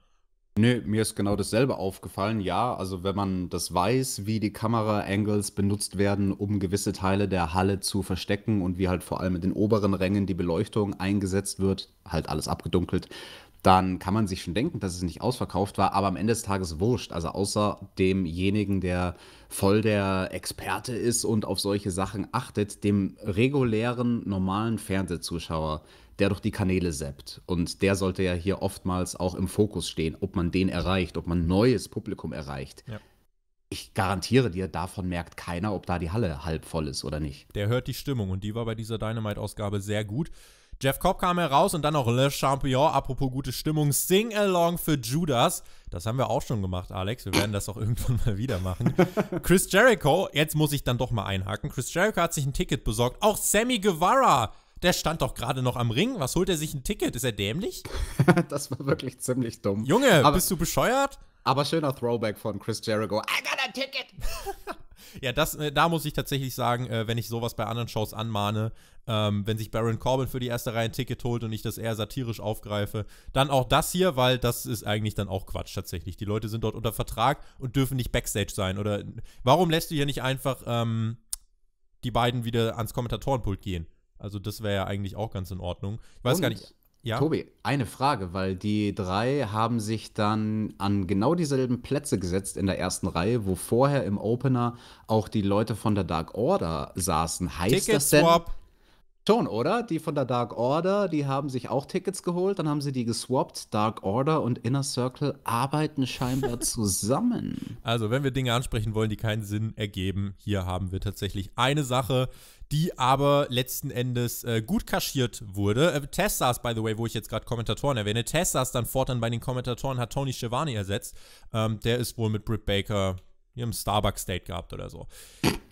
Nö, mir ist genau dasselbe aufgefallen. Ja, also wenn man das weiß, wie die Kamera-Angles benutzt werden, um gewisse Teile der Halle zu verstecken und wie halt vor allem in den oberen Rängen die Beleuchtung eingesetzt wird, halt alles abgedunkelt, dann kann man sich schon denken, dass es nicht ausverkauft war, aber am Ende des Tages wurscht. Also außer demjenigen, der voll der Experte ist und auf solche Sachen achtet, dem regulären, normalen Fernsehzuschauer der durch die Kanäle seppt. Und der sollte ja hier oftmals auch im Fokus stehen, ob man den erreicht, ob man neues Publikum erreicht. Ja. Ich garantiere dir, davon merkt keiner, ob da die Halle halb voll ist oder nicht. Der hört die Stimmung und die war bei dieser Dynamite-Ausgabe sehr gut. Jeff Cobb kam heraus und dann noch Le Champion. Apropos gute Stimmung, Sing-Along für Judas. Das haben wir auch schon gemacht, Alex. Wir werden das auch irgendwann mal wieder machen. Chris Jericho, jetzt muss ich dann doch mal einhaken. Chris Jericho hat sich ein Ticket besorgt. Auch Sammy Guevara der stand doch gerade noch am Ring. Was holt er sich ein Ticket? Ist er dämlich? das war wirklich ziemlich dumm. Junge, aber, bist du bescheuert? Aber schöner Throwback von Chris Jericho. I got a ticket! ja, das, äh, da muss ich tatsächlich sagen, äh, wenn ich sowas bei anderen Shows anmahne, ähm, wenn sich Baron Corbin für die erste Reihe ein Ticket holt und ich das eher satirisch aufgreife, dann auch das hier, weil das ist eigentlich dann auch Quatsch tatsächlich. Die Leute sind dort unter Vertrag und dürfen nicht Backstage sein. Oder warum lässt du hier nicht einfach ähm, die beiden wieder ans Kommentatorenpult gehen? Also das wäre ja eigentlich auch ganz in Ordnung. Ich weiß Und, gar nicht. Ja? Tobi, eine Frage, weil die drei haben sich dann an genau dieselben Plätze gesetzt in der ersten Reihe, wo vorher im Opener auch die Leute von der Dark Order saßen. Heißt Ticket das denn? Swap. Schon, oder? Die von der Dark Order, die haben sich auch Tickets geholt, dann haben sie die geswappt. Dark Order und Inner Circle arbeiten scheinbar zusammen. Also, wenn wir Dinge ansprechen wollen, die keinen Sinn ergeben, hier haben wir tatsächlich eine Sache, die aber letzten Endes äh, gut kaschiert wurde. Äh, Tess saß, by the way, wo ich jetzt gerade Kommentatoren erwähne, Tess saß dann fortan bei den Kommentatoren, hat Tony Schiavone ersetzt. Ähm, der ist wohl mit Britt Baker im Starbucks-Date gehabt oder so.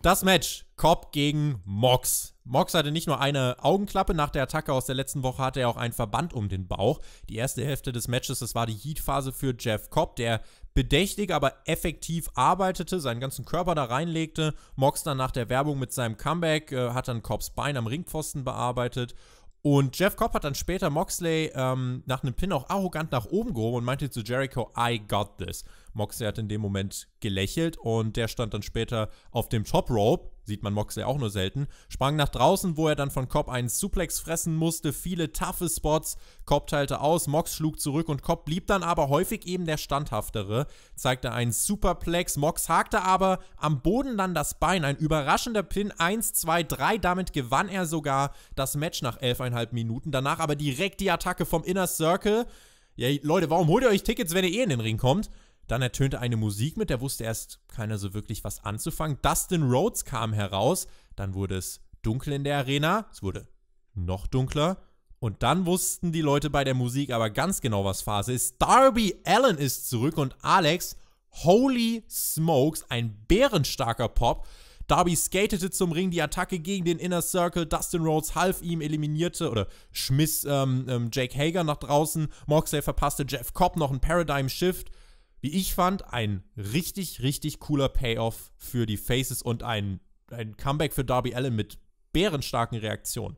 Das Match, Cobb gegen Mox. Mox hatte nicht nur eine Augenklappe, nach der Attacke aus der letzten Woche hatte er auch einen Verband um den Bauch. Die erste Hälfte des Matches, das war die Heat-Phase für Jeff Cobb, der bedächtig, aber effektiv arbeitete, seinen ganzen Körper da reinlegte. Mox dann nach der Werbung mit seinem Comeback äh, hat dann Cobbs Bein am Ringpfosten bearbeitet. Und Jeff Cobb hat dann später Moxley ähm, nach einem Pin auch arrogant nach oben gehoben und meinte zu Jericho, I got this. Moxley hat in dem Moment gelächelt und der stand dann später auf dem Top Rope, sieht man Moxley auch nur selten, sprang nach draußen, wo er dann von Cobb einen Suplex fressen musste, viele taffe Spots, Cobb teilte aus, Mox schlug zurück und Cobb blieb dann aber häufig eben der Standhaftere, zeigte einen Superplex, Mox hakte aber am Boden dann das Bein, ein überraschender Pin, 1, 2, 3, damit gewann er sogar das Match nach 11,5 Minuten, danach aber direkt die Attacke vom Inner Circle, ja, Leute, warum holt ihr euch Tickets, wenn ihr eh in den Ring kommt? Dann ertönte eine Musik mit, der wusste erst keiner so wirklich was anzufangen. Dustin Rhodes kam heraus, dann wurde es dunkel in der Arena, es wurde noch dunkler. Und dann wussten die Leute bei der Musik aber ganz genau, was Phase ist. Darby Allen ist zurück und Alex, holy smokes, ein bärenstarker Pop. Darby skatete zum Ring, die Attacke gegen den Inner Circle. Dustin Rhodes half ihm, eliminierte oder schmiss ähm, ähm, Jake Hager nach draußen. Moxley verpasste Jeff Cobb noch einen Paradigm Shift wie ich fand, ein richtig, richtig cooler Payoff für die Faces und ein, ein Comeback für Darby Allen mit bärenstarken Reaktionen.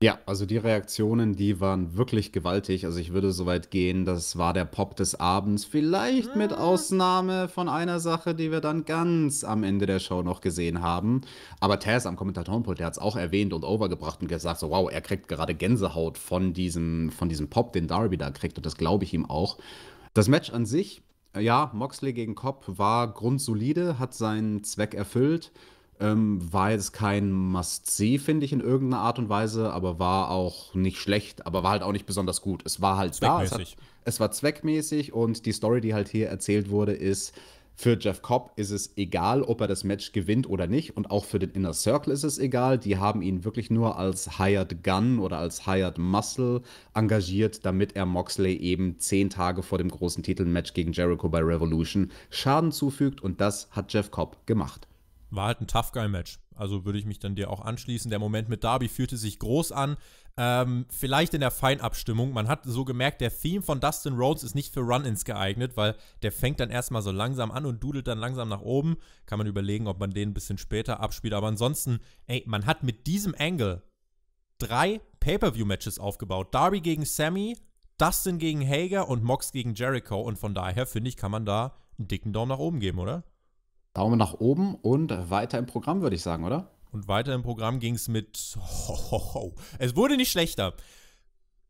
Ja, also die Reaktionen, die waren wirklich gewaltig. Also ich würde so weit gehen, das war der Pop des Abends. Vielleicht mit ah. Ausnahme von einer Sache, die wir dann ganz am Ende der Show noch gesehen haben. Aber Taz am Kommentatorenpult, der hat es auch erwähnt und overgebracht und gesagt, so wow, er kriegt gerade Gänsehaut von diesem, von diesem Pop, den Darby da kriegt. Und das glaube ich ihm auch. Das Match an sich ja, Moxley gegen Cobb war grundsolide, hat seinen Zweck erfüllt. Ähm, war jetzt kein Must-See, finde ich, in irgendeiner Art und Weise, aber war auch nicht schlecht, aber war halt auch nicht besonders gut. Es war halt da, es, hat, es, war zweckmäßig und die Story, die halt hier erzählt wurde, ist, für Jeff Cobb ist es egal, ob er das Match gewinnt oder nicht. Und auch für den Inner Circle ist es egal. Die haben ihn wirklich nur als Hired Gun oder als Hired Muscle engagiert, damit er Moxley eben zehn Tage vor dem großen Titelmatch gegen Jericho bei Revolution Schaden zufügt. Und das hat Jeff Cobb gemacht. War halt ein Tough Guy Match. Also würde ich mich dann dir auch anschließen. Der Moment mit Darby fühlte sich groß an, ähm, vielleicht in der Feinabstimmung. Man hat so gemerkt, der Theme von Dustin Rhodes ist nicht für Run-Ins geeignet, weil der fängt dann erstmal so langsam an und dudelt dann langsam nach oben. Kann man überlegen, ob man den ein bisschen später abspielt. Aber ansonsten, ey, man hat mit diesem Angle drei Pay-Per-View-Matches aufgebaut. Darby gegen Sammy, Dustin gegen Hager und Mox gegen Jericho. Und von daher, finde ich, kann man da einen dicken Daumen nach oben geben, oder? Daumen nach oben und weiter im Programm, würde ich sagen, oder? Und weiter im Programm ging es mit. Ho, ho, ho. Es wurde nicht schlechter.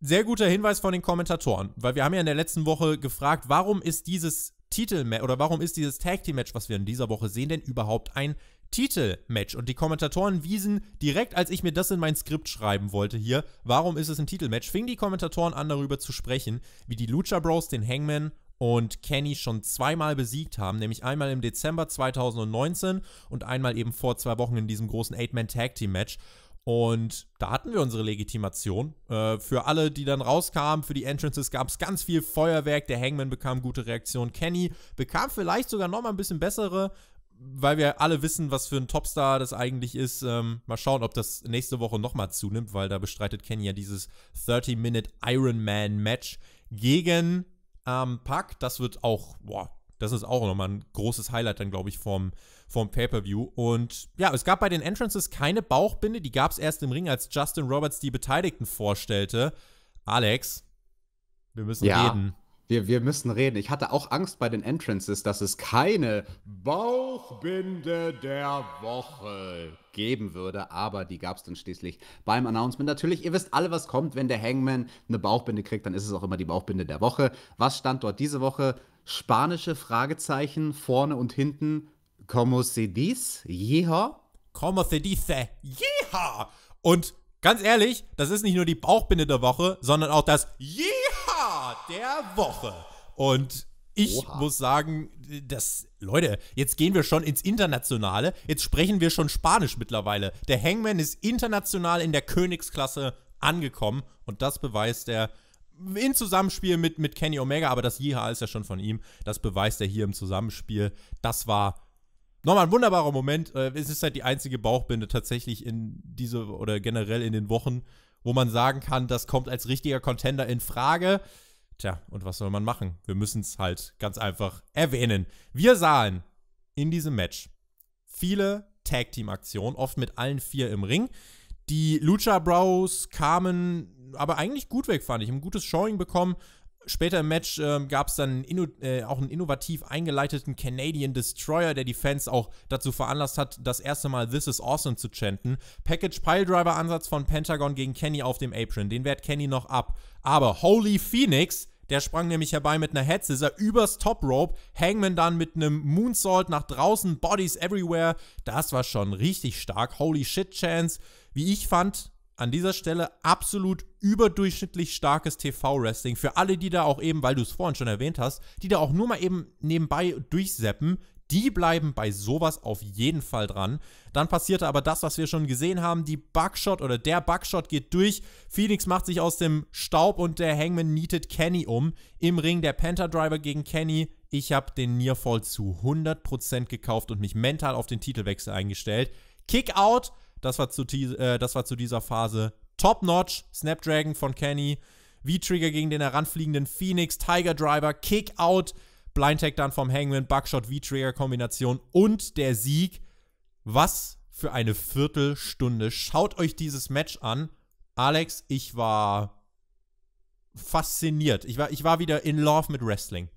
Sehr guter Hinweis von den Kommentatoren, weil wir haben ja in der letzten Woche gefragt, warum ist dieses Titelmatch oder warum ist dieses Tag Team Match, was wir in dieser Woche sehen, denn überhaupt ein Titelmatch? Und die Kommentatoren wiesen direkt, als ich mir das in mein Skript schreiben wollte hier, warum ist es ein Titelmatch, fingen die Kommentatoren an darüber zu sprechen, wie die Lucha Bros den Hangman und Kenny schon zweimal besiegt haben, nämlich einmal im Dezember 2019 und einmal eben vor zwei Wochen in diesem großen Eight-Man-Tag-Team-Match. Und da hatten wir unsere Legitimation. Äh, für alle, die dann rauskamen, für die Entrances gab es ganz viel Feuerwerk. Der Hangman bekam gute Reaktionen. Kenny bekam vielleicht sogar nochmal ein bisschen bessere, weil wir alle wissen, was für ein Topstar das eigentlich ist. Ähm, mal schauen, ob das nächste Woche nochmal zunimmt, weil da bestreitet Kenny ja dieses 30-Minute iron man match gegen ähm, Pack. Das wird auch, boah, das ist auch nochmal ein großes Highlight dann, glaube ich, vom, vom Pay-Per-View. Und ja, es gab bei den Entrances keine Bauchbinde. Die gab es erst im Ring, als Justin Roberts die Beteiligten vorstellte. Alex, wir müssen ja. reden. Wir, wir müssen reden. Ich hatte auch Angst bei den Entrances, dass es keine Bauchbinde der Woche geben würde, aber die gab es dann schließlich beim Announcement. Natürlich, ihr wisst alle, was kommt, wenn der Hangman eine Bauchbinde kriegt, dann ist es auch immer die Bauchbinde der Woche. Was stand dort diese Woche? Spanische Fragezeichen vorne und hinten. Como se dice? Jeha? Como se dice? Jeha! Und Ganz ehrlich, das ist nicht nur die Bauchbinde der Woche, sondern auch das Jeha der Woche. Und ich Oha. muss sagen, das, Leute, jetzt gehen wir schon ins Internationale. Jetzt sprechen wir schon Spanisch mittlerweile. Der Hangman ist international in der Königsklasse angekommen und das beweist er in Zusammenspiel mit, mit Kenny Omega, aber das Jeha ist ja schon von ihm. Das beweist er hier im Zusammenspiel. Das war Nochmal ein wunderbarer Moment. Äh, es ist halt die einzige Bauchbinde tatsächlich in diese oder generell in den Wochen, wo man sagen kann, das kommt als richtiger Contender in Frage. Tja, und was soll man machen? Wir müssen es halt ganz einfach erwähnen. Wir sahen in diesem Match viele Tag-Team-Aktionen, oft mit allen vier im Ring. Die Lucha Bros kamen aber eigentlich gut weg, fand ich. Ein gutes Showing bekommen. Später im Match äh, gab es dann äh, auch einen innovativ eingeleiteten Canadian Destroyer, der die Fans auch dazu veranlasst hat, das erste Mal This is Awesome zu chanten. Package Piledriver Ansatz von Pentagon gegen Kenny auf dem Apron, den wehrt Kenny noch ab. Aber Holy Phoenix, der sprang nämlich herbei mit einer Head Scissor übers Top Rope, Hangman dann mit einem Moonsault nach draußen, Bodies everywhere. Das war schon richtig stark. Holy Shit Chance. Wie ich fand, an dieser Stelle absolut überdurchschnittlich starkes TV-Wrestling. Für alle, die da auch eben, weil du es vorhin schon erwähnt hast, die da auch nur mal eben nebenbei durchseppen, die bleiben bei sowas auf jeden Fall dran. Dann passierte aber das, was wir schon gesehen haben. Die Bugshot oder der Bugshot geht durch. Phoenix macht sich aus dem Staub und der Hangman nietet Kenny um. Im Ring der panther driver gegen Kenny. Ich habe den Nearfall zu 100% gekauft und mich mental auf den Titelwechsel eingestellt. Kick out das war zu, äh, das war zu dieser Phase top-notch. Snapdragon von Kenny, V-Trigger gegen den heranfliegenden Phoenix, Tiger Driver, Kick-Out, Blind Tag dann vom Hangman, Buckshot, V-Trigger-Kombination und der Sieg. Was für eine Viertelstunde. Schaut euch dieses Match an. Alex, ich war fasziniert. Ich war, ich war wieder in love mit Wrestling.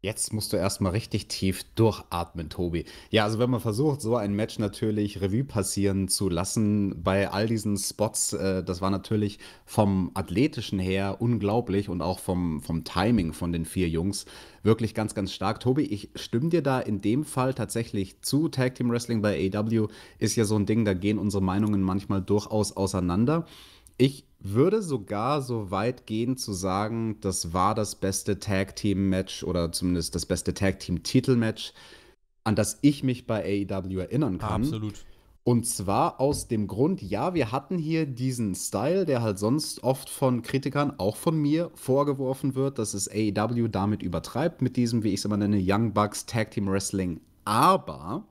Jetzt musst du erstmal richtig tief durchatmen, Tobi. Ja, also wenn man versucht, so ein Match natürlich Revue passieren zu lassen, bei all diesen Spots, äh, das war natürlich vom Athletischen her unglaublich und auch vom, vom Timing von den vier Jungs wirklich ganz, ganz stark. Tobi, ich stimme dir da in dem Fall tatsächlich zu. Tag Team Wrestling bei AW ist ja so ein Ding, da gehen unsere Meinungen manchmal durchaus auseinander. Ich würde sogar so weit gehen zu sagen, das war das beste Tag Team Match oder zumindest das beste Tag Team Titel Match, an das ich mich bei AEW erinnern kann. Absolut. Und zwar aus dem Grund, ja, wir hatten hier diesen Style, der halt sonst oft von Kritikern, auch von mir, vorgeworfen wird, dass es AEW damit übertreibt, mit diesem, wie ich es immer nenne, Young Bucks Tag Team Wrestling. Aber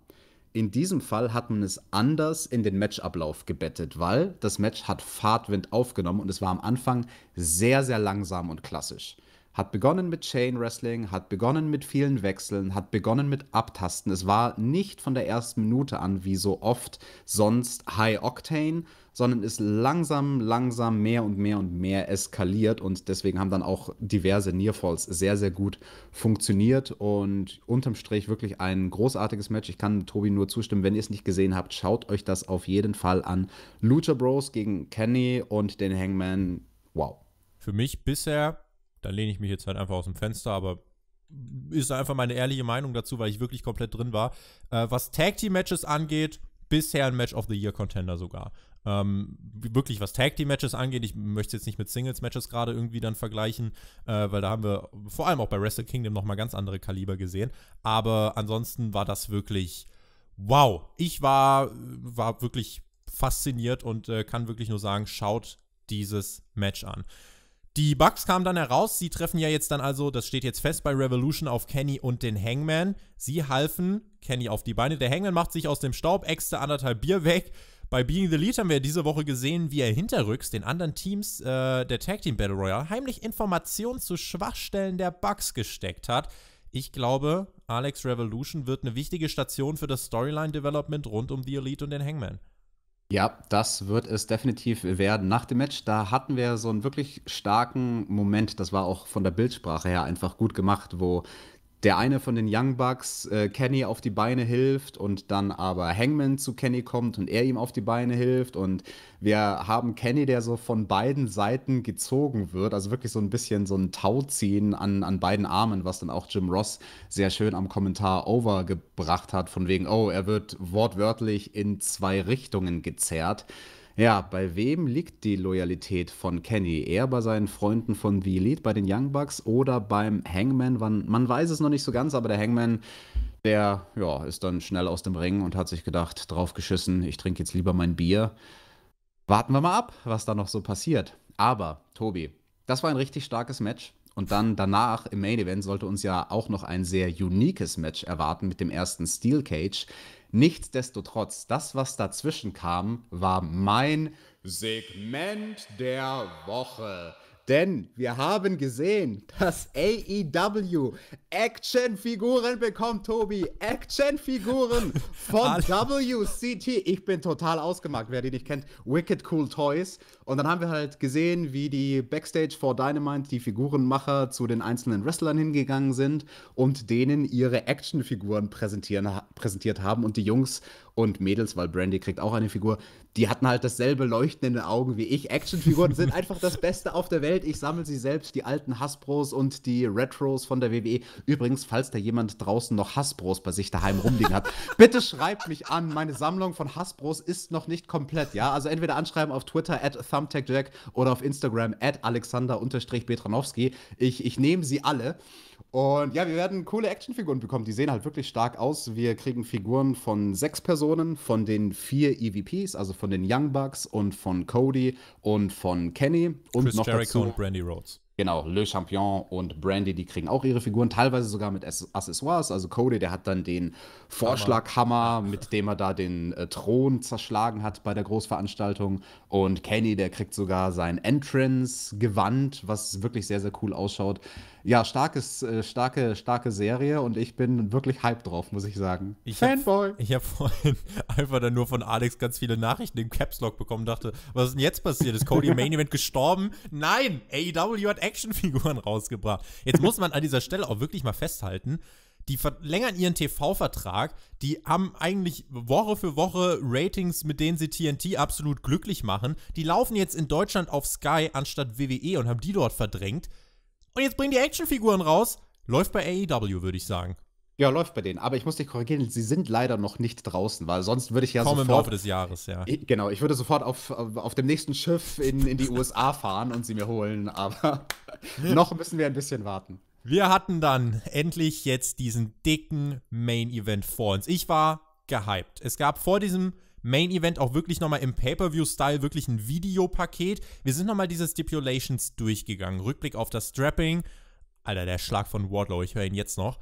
in diesem Fall hat man es anders in den Matchablauf gebettet, weil das Match hat Fahrtwind aufgenommen und es war am Anfang sehr, sehr langsam und klassisch hat begonnen mit Chain Wrestling, hat begonnen mit vielen Wechseln, hat begonnen mit Abtasten. Es war nicht von der ersten Minute an, wie so oft sonst High Octane, sondern ist langsam, langsam mehr und mehr und mehr eskaliert und deswegen haben dann auch diverse Nearfalls sehr, sehr gut funktioniert und unterm Strich wirklich ein großartiges Match. Ich kann Tobi nur zustimmen, wenn ihr es nicht gesehen habt, schaut euch das auf jeden Fall an. Lucha Bros gegen Kenny und den Hangman, wow. Für mich bisher dann lehne ich mich jetzt halt einfach aus dem Fenster, aber ist einfach meine ehrliche Meinung dazu, weil ich wirklich komplett drin war. Äh, was Tag Team Matches angeht, bisher ein Match of the Year Contender sogar. Ähm, wirklich, was Tag Team Matches angeht, ich möchte jetzt nicht mit Singles Matches gerade irgendwie dann vergleichen, äh, weil da haben wir vor allem auch bei Wrestle Kingdom nochmal ganz andere Kaliber gesehen. Aber ansonsten war das wirklich wow. Ich war, war wirklich fasziniert und äh, kann wirklich nur sagen, schaut dieses Match an. Die Bugs kamen dann heraus, sie treffen ja jetzt dann also, das steht jetzt fest bei Revolution, auf Kenny und den Hangman. Sie halfen Kenny auf die Beine. Der Hangman macht sich aus dem Staub, äxte anderthalb Bier weg. Bei Being the Lead haben wir diese Woche gesehen, wie er hinterrücks den anderen Teams äh, der Tag Team Battle Royale heimlich Informationen zu Schwachstellen der Bugs gesteckt hat. Ich glaube, Alex Revolution wird eine wichtige Station für das Storyline-Development rund um The Elite und den Hangman. Ja, das wird es definitiv werden. Nach dem Match, da hatten wir so einen wirklich starken Moment, das war auch von der Bildsprache her einfach gut gemacht, wo der eine von den Young Bucks äh, Kenny auf die Beine hilft und dann aber Hangman zu Kenny kommt und er ihm auf die Beine hilft. Und wir haben Kenny, der so von beiden Seiten gezogen wird. Also wirklich so ein bisschen so ein Tauziehen an, an beiden Armen, was dann auch Jim Ross sehr schön am Kommentar overgebracht hat, von wegen, oh, er wird wortwörtlich in zwei Richtungen gezerrt. Ja, bei wem liegt die Loyalität von Kenny? Eher bei seinen Freunden von The Elite, bei den Young Bucks oder beim Hangman? Man, man weiß es noch nicht so ganz, aber der Hangman, der ja, ist dann schnell aus dem Ring und hat sich gedacht, draufgeschissen, ich trinke jetzt lieber mein Bier. Warten wir mal ab, was da noch so passiert. Aber, Tobi, das war ein richtig starkes Match. Und dann danach im Main Event sollte uns ja auch noch ein sehr uniques Match erwarten mit dem ersten Steel Cage. Nichtsdestotrotz, das, was dazwischen kam, war mein Segment der Woche. Denn wir haben gesehen, dass AEW Actionfiguren bekommt, Tobi. Actionfiguren von WCT. Ich bin total ausgemacht, wer die nicht kennt. Wicked Cool Toys. Und dann haben wir halt gesehen, wie die Backstage for Dynamite, die Figurenmacher zu den einzelnen Wrestlern hingegangen sind und denen ihre Actionfiguren präsentiert haben und die Jungs und Mädels, weil Brandy kriegt auch eine Figur. Die hatten halt dasselbe Leuchten in den Augen wie ich. Actionfiguren sind einfach das Beste auf der Welt. Ich sammle sie selbst, die alten Hasbros und die Retros von der WWE. Übrigens, falls da jemand draußen noch Hasbros bei sich daheim rumliegen hat, bitte schreibt mich an. Meine Sammlung von Hasbros ist noch nicht komplett, ja? Also entweder anschreiben auf Twitter at thumbtackjack oder auf Instagram at alexander-betranowski. Ich, ich nehme sie alle. Und ja, wir werden coole Actionfiguren bekommen. Die sehen halt wirklich stark aus. Wir kriegen Figuren von sechs Personen, von den vier EVPs, also von den Young Bucks und von Cody und von Kenny. Und Chris noch Jericho dazu, und Brandy Rhodes. Genau, Le Champion und Brandy, die kriegen auch ihre Figuren, teilweise sogar mit Accessoires. Also Cody, der hat dann den Vorschlaghammer, mit dem er da den äh, Thron zerschlagen hat bei der Großveranstaltung. Und Kenny, der kriegt sogar sein Entrance-Gewand, was wirklich sehr, sehr cool ausschaut ja, starkes, äh, starke, starke Serie und ich bin wirklich hyped drauf, muss ich sagen. Ich Fanboy. Hab, ich habe vorhin einfach dann nur von Alex ganz viele Nachrichten im Caps Lock bekommen dachte, was ist denn jetzt passiert? Ist Cody Main Event gestorben? Nein, AEW hat Actionfiguren rausgebracht. Jetzt muss man an dieser Stelle auch wirklich mal festhalten, die verlängern ihren TV-Vertrag, die haben eigentlich Woche für Woche Ratings, mit denen sie TNT absolut glücklich machen. Die laufen jetzt in Deutschland auf Sky anstatt WWE und haben die dort verdrängt und jetzt bringen die Actionfiguren raus. Läuft bei AEW, würde ich sagen. Ja, läuft bei denen. Aber ich muss dich korrigieren, sie sind leider noch nicht draußen, weil sonst würde ich ja Kommen sofort. im Laufe des Jahres, ja. Genau, ich würde sofort auf, auf dem nächsten Schiff in, in die USA fahren und sie mir holen, aber noch müssen wir ein bisschen warten. Wir hatten dann endlich jetzt diesen dicken Main Event vor uns. Ich war gehypt. Es gab vor diesem Main Event auch wirklich nochmal im Pay-Per-View-Style, wirklich ein Videopaket. Wir sind nochmal diese Stipulations durchgegangen. Rückblick auf das Strapping. Alter, der Schlag von Wardlow, ich höre ihn jetzt noch.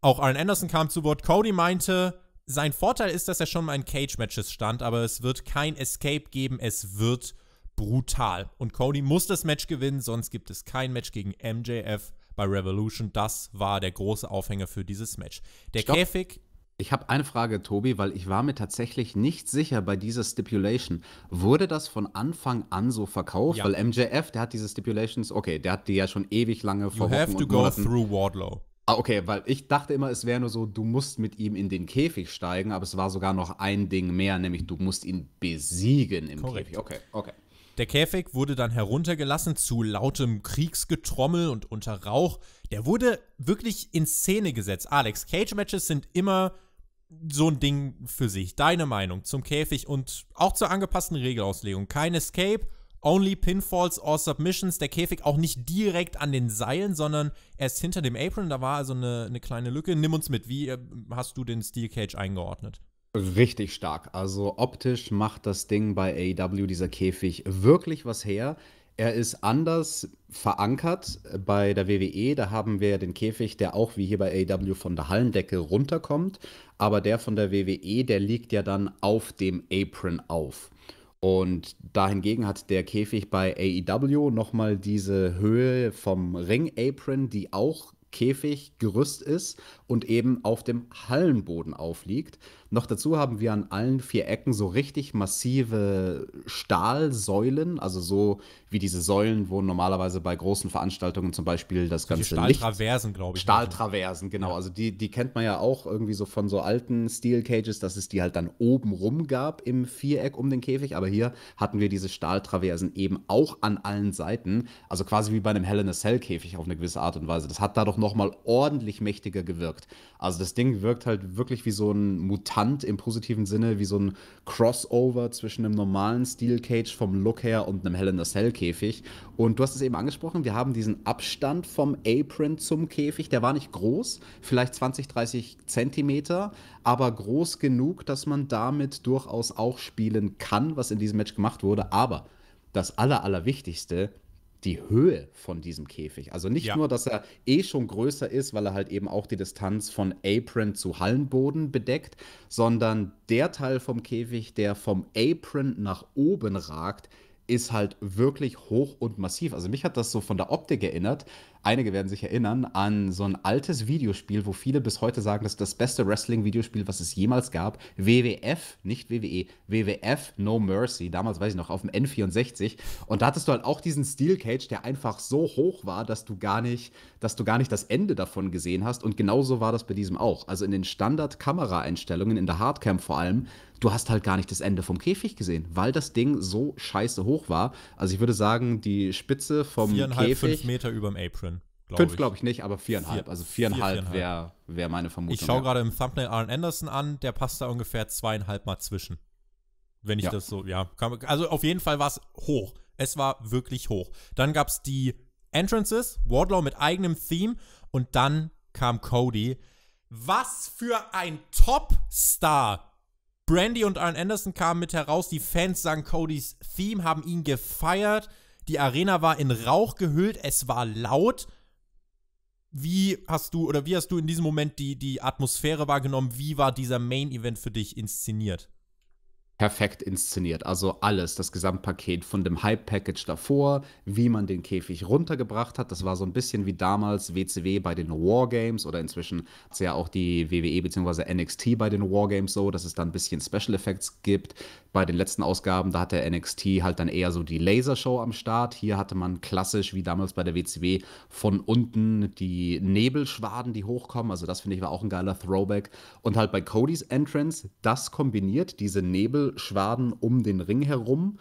Auch Aaron Anderson kam zu Wort. Cody meinte, sein Vorteil ist, dass er schon mal in Cage-Matches stand, aber es wird kein Escape geben, es wird brutal. Und Cody muss das Match gewinnen, sonst gibt es kein Match gegen MJF bei Revolution. Das war der große Aufhänger für dieses Match. Der Stopp. Käfig. Ich habe eine Frage, Tobi, weil ich war mir tatsächlich nicht sicher bei dieser Stipulation. Wurde das von Anfang an so verkauft? Ja. Weil MJF, der hat diese Stipulations, okay, der hat die ja schon ewig lange verkauft. You have to go Monaten. through Wardlow. Ah, okay, weil ich dachte immer, es wäre nur so, du musst mit ihm in den Käfig steigen, aber es war sogar noch ein Ding mehr, nämlich du musst ihn besiegen im Korrekt. Käfig. Okay, okay. Der Käfig wurde dann heruntergelassen zu lautem Kriegsgetrommel und unter Rauch. Der wurde wirklich in Szene gesetzt. Alex, Cage-Matches sind immer so ein Ding für sich. Deine Meinung zum Käfig und auch zur angepassten Regelauslegung. Kein Escape, only Pinfalls or Submissions. Der Käfig auch nicht direkt an den Seilen, sondern erst hinter dem Apron. Da war also eine, eine kleine Lücke. Nimm uns mit. Wie äh, hast du den Steel Cage eingeordnet? Richtig stark. Also optisch macht das Ding bei AEW, dieser Käfig, wirklich was her. Er ist anders verankert bei der WWE. Da haben wir den Käfig, der auch wie hier bei AEW von der Hallendecke runterkommt. Aber der von der WWE, der liegt ja dann auf dem Apron auf. Und dahingegen hat der Käfig bei AEW nochmal diese Höhe vom Ring-Apron, die auch Käfiggerüst ist, und eben auf dem Hallenboden aufliegt. Noch dazu haben wir an allen vier Ecken so richtig massive Stahlsäulen, also so wie diese Säulen, wo normalerweise bei großen Veranstaltungen zum Beispiel das so ganze Stahltraversen, glaube ich. Stahltraversen, genau. Ja. Also die, die kennt man ja auch irgendwie so von so alten Steel Cages, dass es die halt dann oben rum gab im Viereck um den Käfig. Aber hier hatten wir diese Stahltraversen eben auch an allen Seiten, also quasi wie bei einem Hell in a Cell Käfig auf eine gewisse Art und Weise. Das hat da doch noch ordentlich mächtiger gewirkt wirkt. Also das Ding wirkt halt wirklich wie so ein Mutant im positiven Sinne, wie so ein Crossover zwischen einem normalen Steel Cage vom Look her und einem Hell in a Cell Käfig. Und du hast es eben angesprochen, wir haben diesen Abstand vom Apron zum Käfig, der war nicht groß, vielleicht 20, 30 Zentimeter, aber groß genug, dass man damit durchaus auch spielen kann, was in diesem Match gemacht wurde. Aber das Aller, Allerwichtigste, die Höhe von diesem Käfig. Also nicht ja. nur, dass er eh schon größer ist, weil er halt eben auch die Distanz von Apron zu Hallenboden bedeckt, sondern der Teil vom Käfig, der vom Apron nach oben ragt, ist halt wirklich hoch und massiv. Also mich hat das so von der Optik erinnert einige werden sich erinnern an so ein altes Videospiel, wo viele bis heute sagen, das ist das beste Wrestling-Videospiel, was es jemals gab. WWF, nicht WWE, WWF No Mercy, damals weiß ich noch, auf dem N64. Und da hattest du halt auch diesen Steel Cage, der einfach so hoch war, dass du gar nicht, dass du gar nicht das Ende davon gesehen hast. Und genauso war das bei diesem auch. Also in den Standard-Kameraeinstellungen, in der Hardcam vor allem, du hast halt gar nicht das Ende vom Käfig gesehen, weil das Ding so scheiße hoch war. Also ich würde sagen, die Spitze vom Käfig. Fünf Meter über dem Apron. Glaub Fünf glaube ich nicht, aber viereinhalb. Vier, also viereinhalb, viereinhalb. wäre wär meine Vermutung. Ich schaue ja. gerade im Thumbnail Aaron Anderson an, der passt da ungefähr zweieinhalb Mal zwischen. Wenn ich ja. das so, ja. Kann, also auf jeden Fall war es hoch. Es war wirklich hoch. Dann gab es die Entrances, Wardlow mit eigenem Theme und dann kam Cody. Was für ein Top-Star! Brandy und Aaron Anderson kamen mit heraus, die Fans sang Codys Theme, haben ihn gefeiert, die Arena war in Rauch gehüllt, es war laut wie hast du oder wie hast du in diesem Moment die, die Atmosphäre wahrgenommen? Wie war dieser Main-Event für dich inszeniert? perfekt inszeniert. Also alles, das Gesamtpaket von dem Hype-Package davor, wie man den Käfig runtergebracht hat. Das war so ein bisschen wie damals WCW bei den Wargames oder inzwischen ist ja auch die WWE bzw. NXT bei den Wargames so, dass es da ein bisschen Special Effects gibt. Bei den letzten Ausgaben, da hatte NXT halt dann eher so die Lasershow am Start. Hier hatte man klassisch, wie damals bei der WCW, von unten die Nebelschwaden, die hochkommen. Also das finde ich war auch ein geiler Throwback. Und halt bei Codys Entrance, das kombiniert diese Nebelschwaden um den Ring herum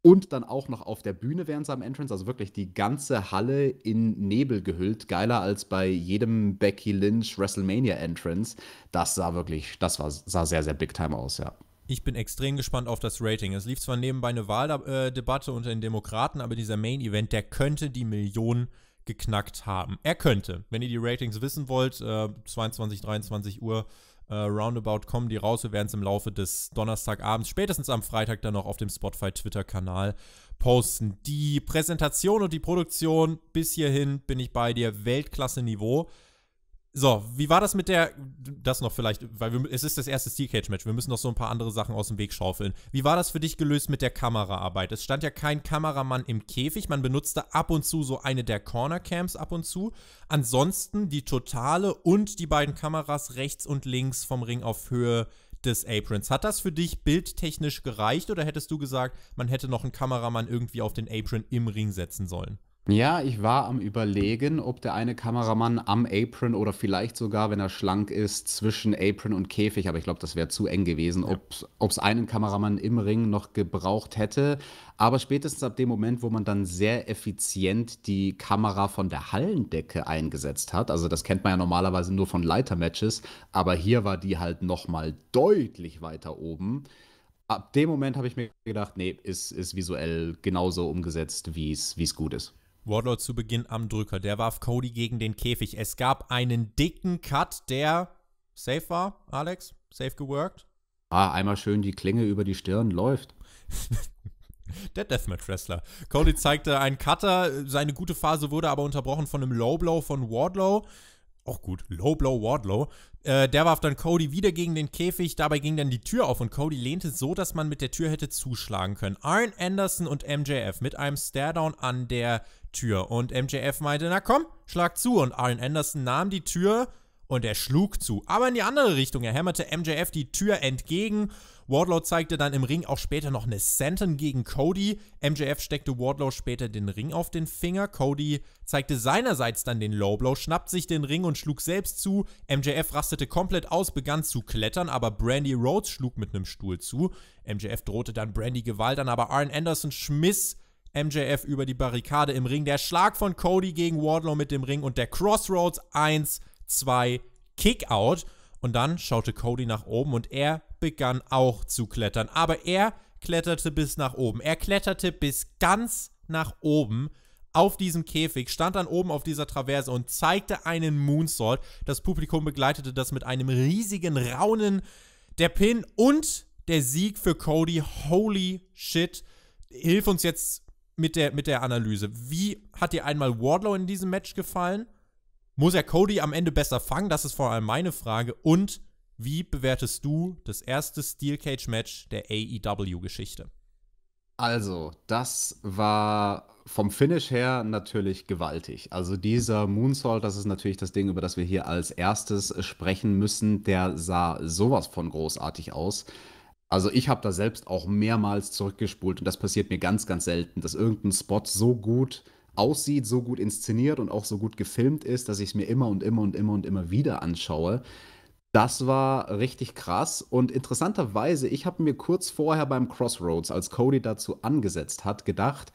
und dann auch noch auf der Bühne während seinem Entrance, also wirklich die ganze Halle in Nebel gehüllt, geiler als bei jedem Becky Lynch WrestleMania Entrance. Das sah wirklich, das war, sah sehr, sehr big time aus, ja. Ich bin extrem gespannt auf das Rating. Es lief zwar nebenbei eine Wahldebatte unter den Demokraten, aber dieser Main Event, der könnte die Millionen geknackt haben. Er könnte. Wenn ihr die Ratings wissen wollt, äh, 22, 23 Uhr äh, roundabout kommen die raus. Wir werden es im Laufe des Donnerstagabends, spätestens am Freitag dann noch auf dem Spotify-Twitter-Kanal posten. Die Präsentation und die Produktion bis hierhin bin ich bei dir. Weltklasse-Niveau. So, wie war das mit der, das noch vielleicht, weil wir, es ist das erste Steel Cage Match, wir müssen noch so ein paar andere Sachen aus dem Weg schaufeln. Wie war das für dich gelöst mit der Kameraarbeit? Es stand ja kein Kameramann im Käfig, man benutzte ab und zu so eine der Corner Cams ab und zu. Ansonsten die totale und die beiden Kameras rechts und links vom Ring auf Höhe des Aprons. Hat das für dich bildtechnisch gereicht oder hättest du gesagt, man hätte noch einen Kameramann irgendwie auf den Apron im Ring setzen sollen? Ja, ich war am Überlegen, ob der eine Kameramann am Apron oder vielleicht sogar, wenn er schlank ist, zwischen Apron und Käfig, aber ich glaube, das wäre zu eng gewesen, ja. ob es einen Kameramann im Ring noch gebraucht hätte. Aber spätestens ab dem Moment, wo man dann sehr effizient die Kamera von der Hallendecke eingesetzt hat, also das kennt man ja normalerweise nur von Leitermatches, aber hier war die halt nochmal deutlich weiter oben ab dem Moment habe ich mir gedacht, nee, ist, ist visuell genauso umgesetzt, wie es gut ist. Wardlow zu Beginn am Drücker. Der warf Cody gegen den Käfig. Es gab einen dicken Cut, der safe war, Alex. Safe geworkt. Ah, einmal schön die Klinge über die Stirn läuft. Der Deathmatch Wrestler. Cody zeigte einen Cutter. Seine gute Phase wurde aber unterbrochen von einem Low Blow von Wardlow. Auch gut, Low Blow Wardlow. Äh, der warf dann Cody wieder gegen den Käfig, dabei ging dann die Tür auf und Cody lehnte so, dass man mit der Tür hätte zuschlagen können. Arn Anderson und MJF mit einem Staredown an der Tür und MJF meinte, na komm, schlag zu und Arn Anderson nahm die Tür und er schlug zu, aber in die andere Richtung. Er hämmerte MJF die Tür entgegen Wardlow zeigte dann im Ring auch später noch eine Senton gegen Cody. MJF steckte Wardlow später den Ring auf den Finger. Cody zeigte seinerseits dann den Lowblow, schnappt sich den Ring und schlug selbst zu. MJF rastete komplett aus, begann zu klettern, aber Brandy Rhodes schlug mit einem Stuhl zu. MJF drohte dann Brandy Gewalt an, aber Arn Anderson schmiss MJF über die Barrikade im Ring. Der Schlag von Cody gegen Wardlow mit dem Ring und der Crossroads 1, 2, Kickout. Und dann schaute Cody nach oben und er begann auch zu klettern. Aber er kletterte bis nach oben. Er kletterte bis ganz nach oben auf diesem Käfig, stand dann oben auf dieser Traverse und zeigte einen Moonsault. Das Publikum begleitete das mit einem riesigen Raunen. Der Pin und der Sieg für Cody. Holy shit. Hilf uns jetzt mit der, mit der Analyse. Wie hat dir einmal Wardlow in diesem Match gefallen? Muss er Cody am Ende besser fangen? Das ist vor allem meine Frage. Und wie bewertest du das erste Steel Cage Match der AEW-Geschichte? Also, das war vom Finish her natürlich gewaltig. Also dieser Moonsault, das ist natürlich das Ding, über das wir hier als erstes sprechen müssen, der sah sowas von großartig aus. Also ich habe da selbst auch mehrmals zurückgespult und das passiert mir ganz, ganz selten, dass irgendein Spot so gut aussieht, so gut inszeniert und auch so gut gefilmt ist, dass ich es mir immer und immer und immer und immer wieder anschaue. Das war richtig krass und interessanterweise, ich habe mir kurz vorher beim Crossroads, als Cody dazu angesetzt hat, gedacht,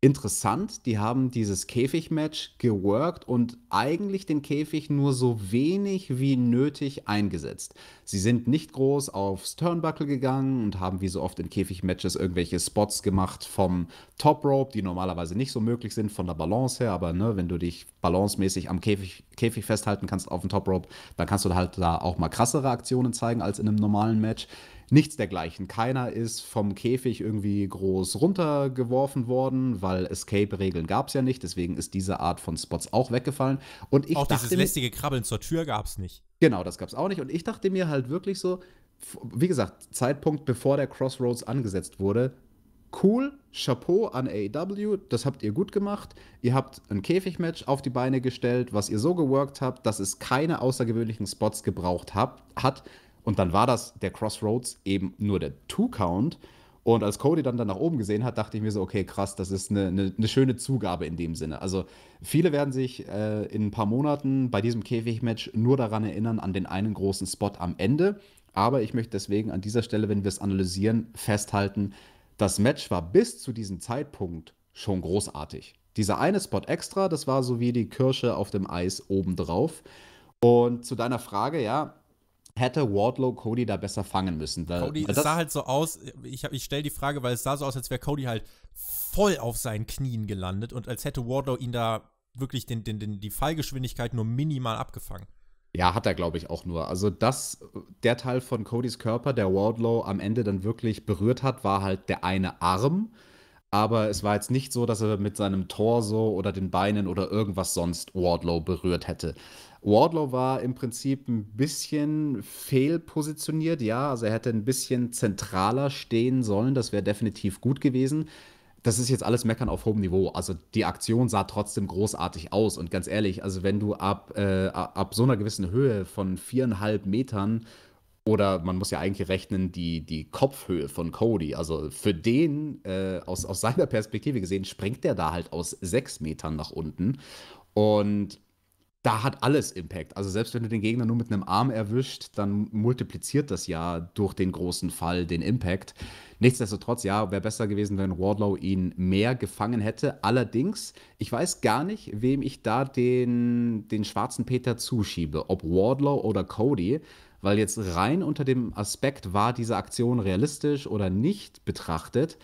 interessant. Die haben dieses Käfigmatch geworkt und eigentlich den Käfig nur so wenig wie nötig eingesetzt. Sie sind nicht groß aufs Turnbuckle gegangen und haben wie so oft in Käfigmatches irgendwelche Spots gemacht vom Top Rope, die normalerweise nicht so möglich sind von der Balance her, aber ne, wenn du dich balancemäßig am Käfig, Käfig festhalten kannst auf dem Top Rope, dann kannst du halt da auch mal krassere Aktionen zeigen als in einem normalen Match nichts dergleichen. Keiner ist vom Käfig irgendwie groß runtergeworfen worden, weil Escape-Regeln gab es ja nicht. Deswegen ist diese Art von Spots auch weggefallen. Und ich auch dachte, dieses lästige Krabbeln zur Tür gab es nicht. Genau, das gab es auch nicht. Und ich dachte mir halt wirklich so, wie gesagt, Zeitpunkt, bevor der Crossroads angesetzt wurde, cool, Chapeau an AEW, das habt ihr gut gemacht. Ihr habt ein Käfigmatch auf die Beine gestellt, was ihr so geworkt habt, dass es keine außergewöhnlichen Spots gebraucht habt, hat. Und dann war das der Crossroads eben nur der Two-Count. Und als Cody dann, dann nach oben gesehen hat, dachte ich mir so, okay, krass, das ist eine, eine, eine schöne Zugabe in dem Sinne. Also viele werden sich äh, in ein paar Monaten bei diesem Käfig-Match nur daran erinnern, an den einen großen Spot am Ende. Aber ich möchte deswegen an dieser Stelle, wenn wir es analysieren, festhalten, das Match war bis zu diesem Zeitpunkt schon großartig. Dieser eine Spot extra, das war so wie die Kirsche auf dem Eis obendrauf. Und zu deiner Frage, ja, hätte Wardlow Cody da besser fangen müssen. Da, Cody, das es sah halt so aus, ich, ich stelle die Frage, weil es sah so aus, als wäre Cody halt voll auf seinen Knien gelandet und als hätte Wardlow ihn da wirklich den, den, den, die Fallgeschwindigkeit nur minimal abgefangen. Ja, hat er, glaube ich, auch nur. Also, das, der Teil von Codys Körper, der Wardlow am Ende dann wirklich berührt hat, war halt der eine Arm. Aber es war jetzt nicht so, dass er mit seinem Torso oder den Beinen oder irgendwas sonst Wardlow berührt hätte. Wardlow war im Prinzip ein bisschen fehlpositioniert, ja. Also er hätte ein bisschen zentraler stehen sollen. Das wäre definitiv gut gewesen. Das ist jetzt alles Meckern auf hohem Niveau. Also die Aktion sah trotzdem großartig aus. Und ganz ehrlich, also wenn du ab, äh, ab so einer gewissen Höhe von viereinhalb Metern oder man muss ja eigentlich rechnen, die, die Kopfhöhe von Cody. Also für den, äh, aus, aus seiner Perspektive gesehen, springt der da halt aus sechs Metern nach unten. Und da hat alles Impact. Also selbst wenn du den Gegner nur mit einem Arm erwischt, dann multipliziert das ja durch den großen Fall den Impact. Nichtsdestotrotz, ja, wäre besser gewesen, wenn Wardlow ihn mehr gefangen hätte. Allerdings, ich weiß gar nicht, wem ich da den, den schwarzen Peter zuschiebe, ob Wardlow oder Cody, weil jetzt rein unter dem Aspekt, war diese Aktion realistisch oder nicht betrachtet,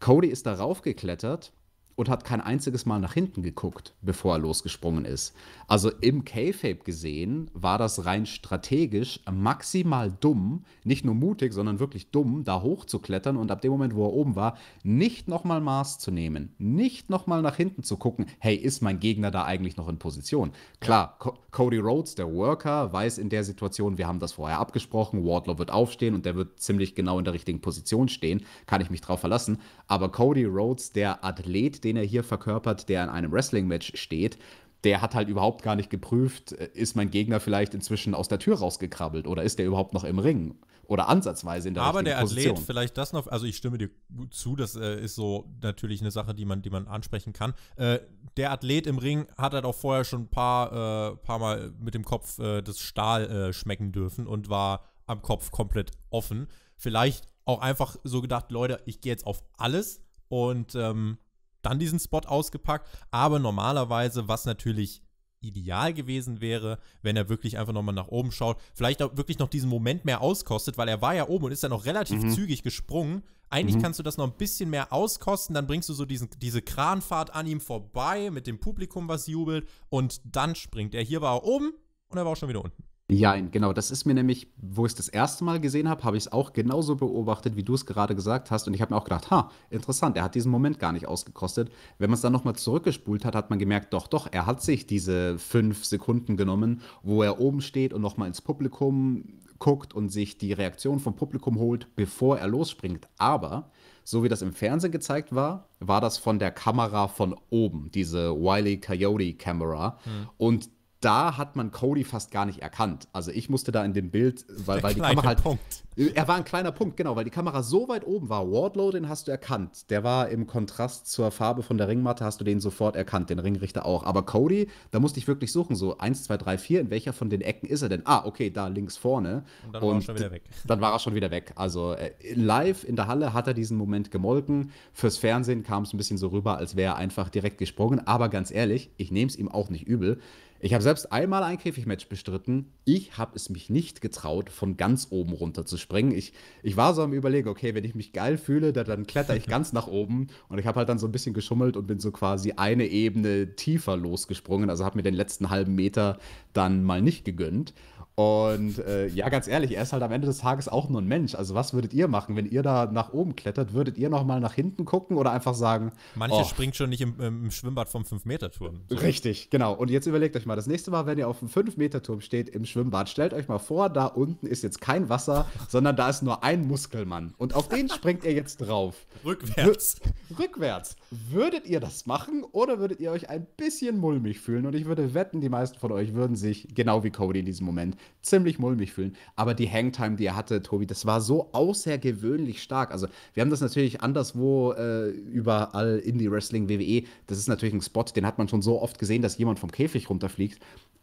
Cody ist darauf geklettert und hat kein einziges Mal nach hinten geguckt, bevor er losgesprungen ist. Also im K-Fape gesehen war das rein strategisch maximal dumm, nicht nur mutig, sondern wirklich dumm, da hochzuklettern und ab dem Moment, wo er oben war, nicht nochmal Maß zu nehmen, nicht nochmal nach hinten zu gucken, hey, ist mein Gegner da eigentlich noch in Position? Klar, Co Cody Rhodes, der Worker, weiß in der Situation, wir haben das vorher abgesprochen, Wardlow wird aufstehen und der wird ziemlich genau in der richtigen Position stehen, kann ich mich drauf verlassen. Aber Cody Rhodes, der Athlet, den den er hier verkörpert, der in einem Wrestling-Match steht, der hat halt überhaupt gar nicht geprüft, äh, ist mein Gegner vielleicht inzwischen aus der Tür rausgekrabbelt oder ist der überhaupt noch im Ring oder ansatzweise in der Aber der Athlet, vielleicht das noch, also ich stimme dir zu, das äh, ist so natürlich eine Sache, die man, die man ansprechen kann. Äh, der Athlet im Ring hat halt auch vorher schon ein paar, äh, paar Mal mit dem Kopf äh, das Stahl äh, schmecken dürfen und war am Kopf komplett offen. Vielleicht auch einfach so gedacht, Leute, ich gehe jetzt auf alles und ähm, dann diesen Spot ausgepackt. Aber normalerweise, was natürlich ideal gewesen wäre, wenn er wirklich einfach nochmal nach oben schaut, vielleicht auch wirklich noch diesen Moment mehr auskostet, weil er war ja oben und ist dann noch relativ mhm. zügig gesprungen. Eigentlich mhm. kannst du das noch ein bisschen mehr auskosten, dann bringst du so diesen, diese Kranfahrt an ihm vorbei mit dem Publikum, was jubelt und dann springt er. Hier war er oben und er war auch schon wieder unten. Ja, genau. Das ist mir nämlich, wo ich es das erste Mal gesehen habe, habe ich es auch genauso beobachtet, wie du es gerade gesagt hast. Und ich habe mir auch gedacht, ha, interessant, er hat diesen Moment gar nicht ausgekostet. Wenn man es dann nochmal zurückgespult hat, hat man gemerkt, doch, doch, er hat sich diese fünf Sekunden genommen, wo er oben steht und nochmal ins Publikum guckt und sich die Reaktion vom Publikum holt, bevor er losspringt. Aber so wie das im Fernsehen gezeigt war, war das von der Kamera von oben, diese Wiley Coyote Kamera. Mhm. Und da hat man Cody fast gar nicht erkannt. Also ich musste da in dem Bild, weil, weil die Kamera halt. Punkt. Er war ein kleiner Punkt, genau, weil die Kamera so weit oben war. Wardlow, den hast du erkannt. Der war im Kontrast zur Farbe von der Ringmatte, hast du den sofort erkannt, den Ringrichter auch. Aber Cody, da musste ich wirklich suchen. So 1, 2, 3, 4, in welcher von den Ecken ist er denn? Ah, okay, da links vorne. Und dann Und war er schon wieder weg. Dann war er schon wieder weg. Also äh, live in der Halle hat er diesen Moment gemolken. Fürs Fernsehen kam es ein bisschen so rüber, als wäre er einfach direkt gesprungen. Aber ganz ehrlich, ich nehme es ihm auch nicht übel ich habe selbst einmal ein Käfigmatch bestritten. Ich habe es mich nicht getraut, von ganz oben runter zu springen. Ich, ich war so am Überlegen, okay, wenn ich mich geil fühle, dann, dann kletter ich ganz nach oben. Und ich habe halt dann so ein bisschen geschummelt und bin so quasi eine Ebene tiefer losgesprungen. Also habe mir den letzten halben Meter dann mal nicht gegönnt. Und äh, ja, ganz ehrlich, er ist halt am Ende des Tages auch nur ein Mensch. Also was würdet ihr machen, wenn ihr da nach oben klettert? Würdet ihr nochmal nach hinten gucken oder einfach sagen Manche oh, springt schon nicht im, im Schwimmbad vom 5-Meter-Turm. So. Richtig, genau. Und jetzt überlegt euch mal, das nächste Mal, wenn ihr auf dem 5-Meter-Turm steht im Schwimmbad, stellt euch mal vor, da unten ist jetzt kein Wasser, sondern da ist nur ein Muskelmann. Und auf den springt ihr jetzt drauf. Rückwärts. R rückwärts. Würdet ihr das machen oder würdet ihr euch ein bisschen mulmig fühlen? Und ich würde wetten, die meisten von euch würden sich, genau wie Cody in diesem Moment, ziemlich mulmig fühlen. Aber die Hangtime, die er hatte, Tobi, das war so außergewöhnlich stark. Also, wir haben das natürlich anderswo äh, überall die wrestling WWE. Das ist natürlich ein Spot, den hat man schon so oft gesehen, dass jemand vom Käfig runterfliegt.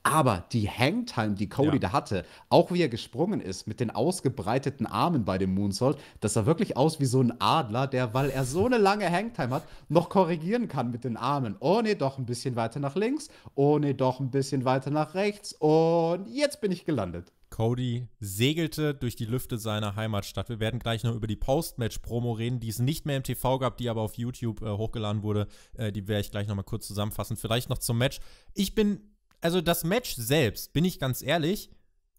Aber die Hangtime, die Cody ja. da hatte, auch wie er gesprungen ist mit den ausgebreiteten Armen bei dem Moonsault, das sah wirklich aus wie so ein Adler, der, weil er so eine lange Hangtime hat, noch korrigieren kann mit den Armen. Oh nee, doch ein bisschen weiter nach links. Oh nee, doch ein bisschen weiter nach rechts. Und jetzt bin ich gelandet. Cody segelte durch die Lüfte seiner Heimatstadt. Wir werden gleich noch über die Post-Match-Promo reden, die es nicht mehr im TV gab, die aber auf YouTube äh, hochgeladen wurde. Äh, die werde ich gleich noch mal kurz zusammenfassen. Vielleicht noch zum Match. Ich bin also das Match selbst, bin ich ganz ehrlich,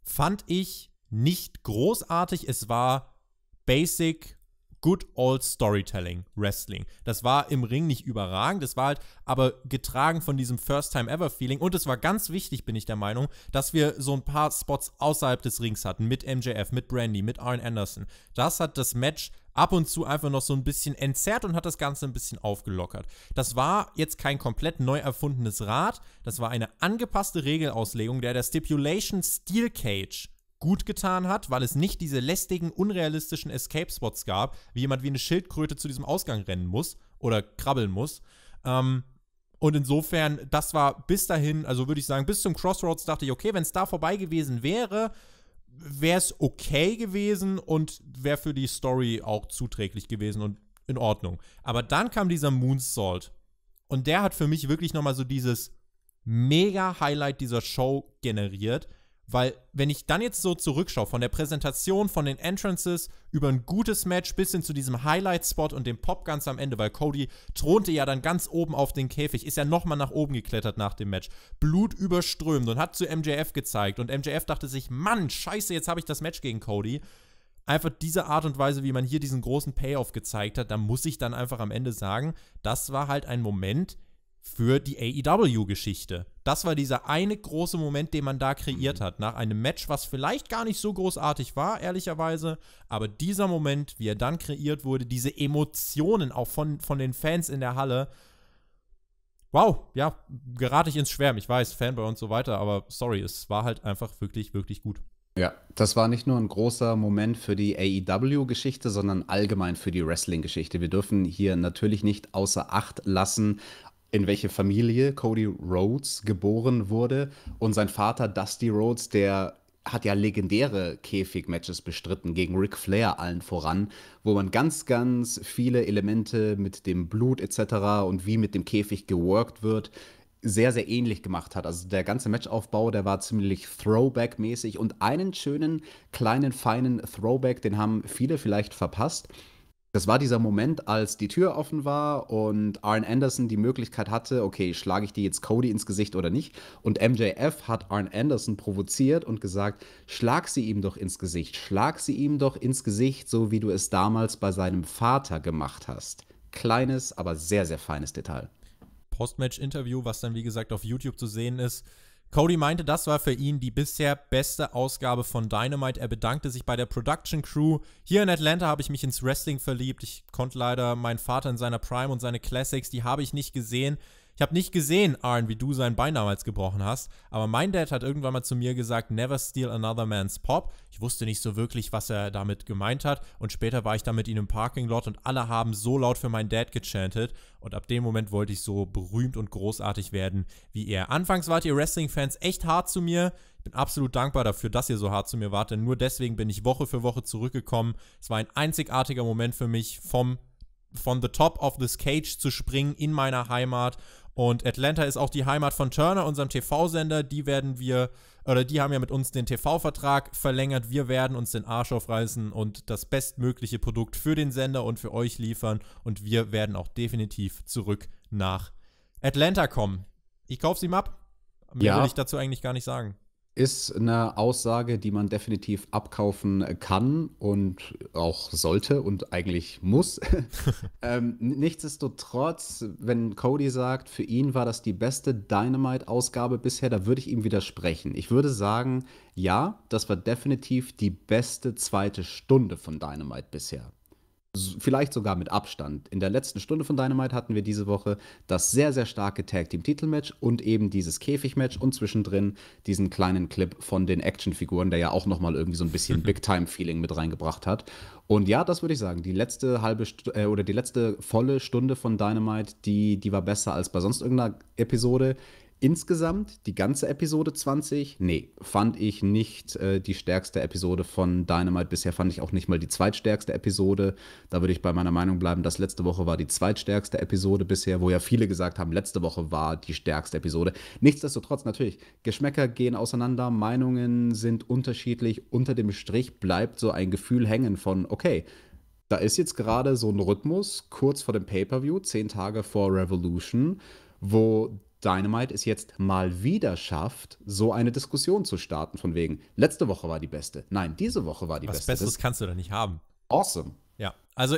fand ich nicht großartig. Es war basic, good old Storytelling, Wrestling. Das war im Ring nicht überragend, es war halt aber getragen von diesem First-Time-Ever-Feeling. Und es war ganz wichtig, bin ich der Meinung, dass wir so ein paar Spots außerhalb des Rings hatten, mit MJF, mit Brandy, mit Arn Anderson. Das hat das Match ab und zu einfach noch so ein bisschen entzerrt und hat das Ganze ein bisschen aufgelockert. Das war jetzt kein komplett neu erfundenes Rad, das war eine angepasste Regelauslegung, der der Stipulation Steel Cage gut getan hat, weil es nicht diese lästigen, unrealistischen Escape Spots gab, wie jemand wie eine Schildkröte zu diesem Ausgang rennen muss oder krabbeln muss. Ähm, und insofern, das war bis dahin, also würde ich sagen, bis zum Crossroads dachte ich, okay, wenn es da vorbei gewesen wäre, wäre es okay gewesen und wäre für die Story auch zuträglich gewesen und in Ordnung. Aber dann kam dieser Moonsault und der hat für mich wirklich nochmal so dieses mega Highlight dieser Show generiert, weil, wenn ich dann jetzt so zurückschaue, von der Präsentation, von den Entrances, über ein gutes Match bis hin zu diesem Highlight-Spot und dem Pop ganz am Ende, weil Cody thronte ja dann ganz oben auf den Käfig, ist ja nochmal nach oben geklettert nach dem Match, Blut überströmt und hat zu MJF gezeigt. Und MJF dachte sich, Mann, scheiße, jetzt habe ich das Match gegen Cody. Einfach diese Art und Weise, wie man hier diesen großen Payoff gezeigt hat, da muss ich dann einfach am Ende sagen, das war halt ein Moment für die AEW-Geschichte das war dieser eine große Moment, den man da kreiert mhm. hat. Nach einem Match, was vielleicht gar nicht so großartig war, ehrlicherweise. Aber dieser Moment, wie er dann kreiert wurde, diese Emotionen auch von, von den Fans in der Halle. Wow, ja, gerate ich ins Schwärmen. Ich weiß, Fanboy und so weiter, aber sorry, es war halt einfach wirklich, wirklich gut. Ja, das war nicht nur ein großer Moment für die AEW-Geschichte, sondern allgemein für die Wrestling-Geschichte. Wir dürfen hier natürlich nicht außer Acht lassen, in welche Familie Cody Rhodes geboren wurde. Und sein Vater Dusty Rhodes, der hat ja legendäre Käfig-Matches bestritten gegen Ric Flair allen voran, wo man ganz, ganz viele Elemente mit dem Blut etc. und wie mit dem Käfig geworkt wird, sehr, sehr ähnlich gemacht hat. Also der ganze Matchaufbau, der war ziemlich Throwback-mäßig und einen schönen, kleinen, feinen Throwback, den haben viele vielleicht verpasst. Das war dieser Moment, als die Tür offen war und Arn Anderson die Möglichkeit hatte, okay, schlage ich dir jetzt Cody ins Gesicht oder nicht? Und MJF hat Arn Anderson provoziert und gesagt, schlag sie ihm doch ins Gesicht, schlag sie ihm doch ins Gesicht, so wie du es damals bei seinem Vater gemacht hast. Kleines, aber sehr, sehr feines Detail. Postmatch-Interview, was dann wie gesagt auf YouTube zu sehen ist, Cody meinte, das war für ihn die bisher beste Ausgabe von Dynamite. Er bedankte sich bei der Production Crew. Hier in Atlanta habe ich mich ins Wrestling verliebt. Ich konnte leider meinen Vater in seiner Prime und seine Classics, die habe ich nicht gesehen. Ich habe nicht gesehen, Aaron, wie du sein Bein damals gebrochen hast, aber mein Dad hat irgendwann mal zu mir gesagt, never steal another man's pop. Ich wusste nicht so wirklich, was er damit gemeint hat und später war ich dann mit ihm im Parkinglot und alle haben so laut für meinen Dad gechantet und ab dem Moment wollte ich so berühmt und großartig werden wie er. Anfangs wart ihr Wrestling-Fans echt hart zu mir. Ich bin absolut dankbar dafür, dass ihr so hart zu mir wart, denn nur deswegen bin ich Woche für Woche zurückgekommen. Es war ein einzigartiger Moment für mich, vom von the top of this cage zu springen in meiner Heimat und Atlanta ist auch die Heimat von Turner, unserem TV-Sender. Die werden wir, oder die haben ja mit uns den TV-Vertrag verlängert. Wir werden uns den Arsch aufreißen und das bestmögliche Produkt für den Sender und für euch liefern. Und wir werden auch definitiv zurück nach Atlanta kommen. Ich kaufe sie ihm ab. Mehr ja. will ich dazu eigentlich gar nicht sagen ist eine Aussage, die man definitiv abkaufen äh, kann und auch sollte und eigentlich muss. ähm, nichtsdestotrotz, wenn Cody sagt, für ihn war das die beste Dynamite-Ausgabe bisher, da würde ich ihm widersprechen. Ich würde sagen, ja, das war definitiv die beste zweite Stunde von Dynamite bisher vielleicht sogar mit Abstand. In der letzten Stunde von Dynamite hatten wir diese Woche das sehr, sehr starke Tag Team Titelmatch und eben dieses Käfigmatch und zwischendrin diesen kleinen Clip von den Actionfiguren, der ja auch nochmal irgendwie so ein bisschen Big Time Feeling mit reingebracht hat. Und ja, das würde ich sagen, die letzte halbe St äh, oder die letzte volle Stunde von Dynamite, die, die war besser als bei sonst irgendeiner Episode. Insgesamt die ganze Episode 20, nee, fand ich nicht äh, die stärkste Episode von Dynamite. Bisher fand ich auch nicht mal die zweitstärkste Episode. Da würde ich bei meiner Meinung bleiben, dass letzte Woche war die zweitstärkste Episode bisher, wo ja viele gesagt haben, letzte Woche war die stärkste Episode. Nichtsdestotrotz natürlich, Geschmäcker gehen auseinander, Meinungen sind unterschiedlich. Unter dem Strich bleibt so ein Gefühl hängen von, okay, da ist jetzt gerade so ein Rhythmus kurz vor dem Pay-per-view, zehn Tage vor Revolution, wo Dynamite es jetzt mal wieder schafft, so eine Diskussion zu starten, von wegen, letzte Woche war die beste. Nein, diese Woche war die Was beste. Was Besseres kannst du da nicht haben. Awesome. Ja, also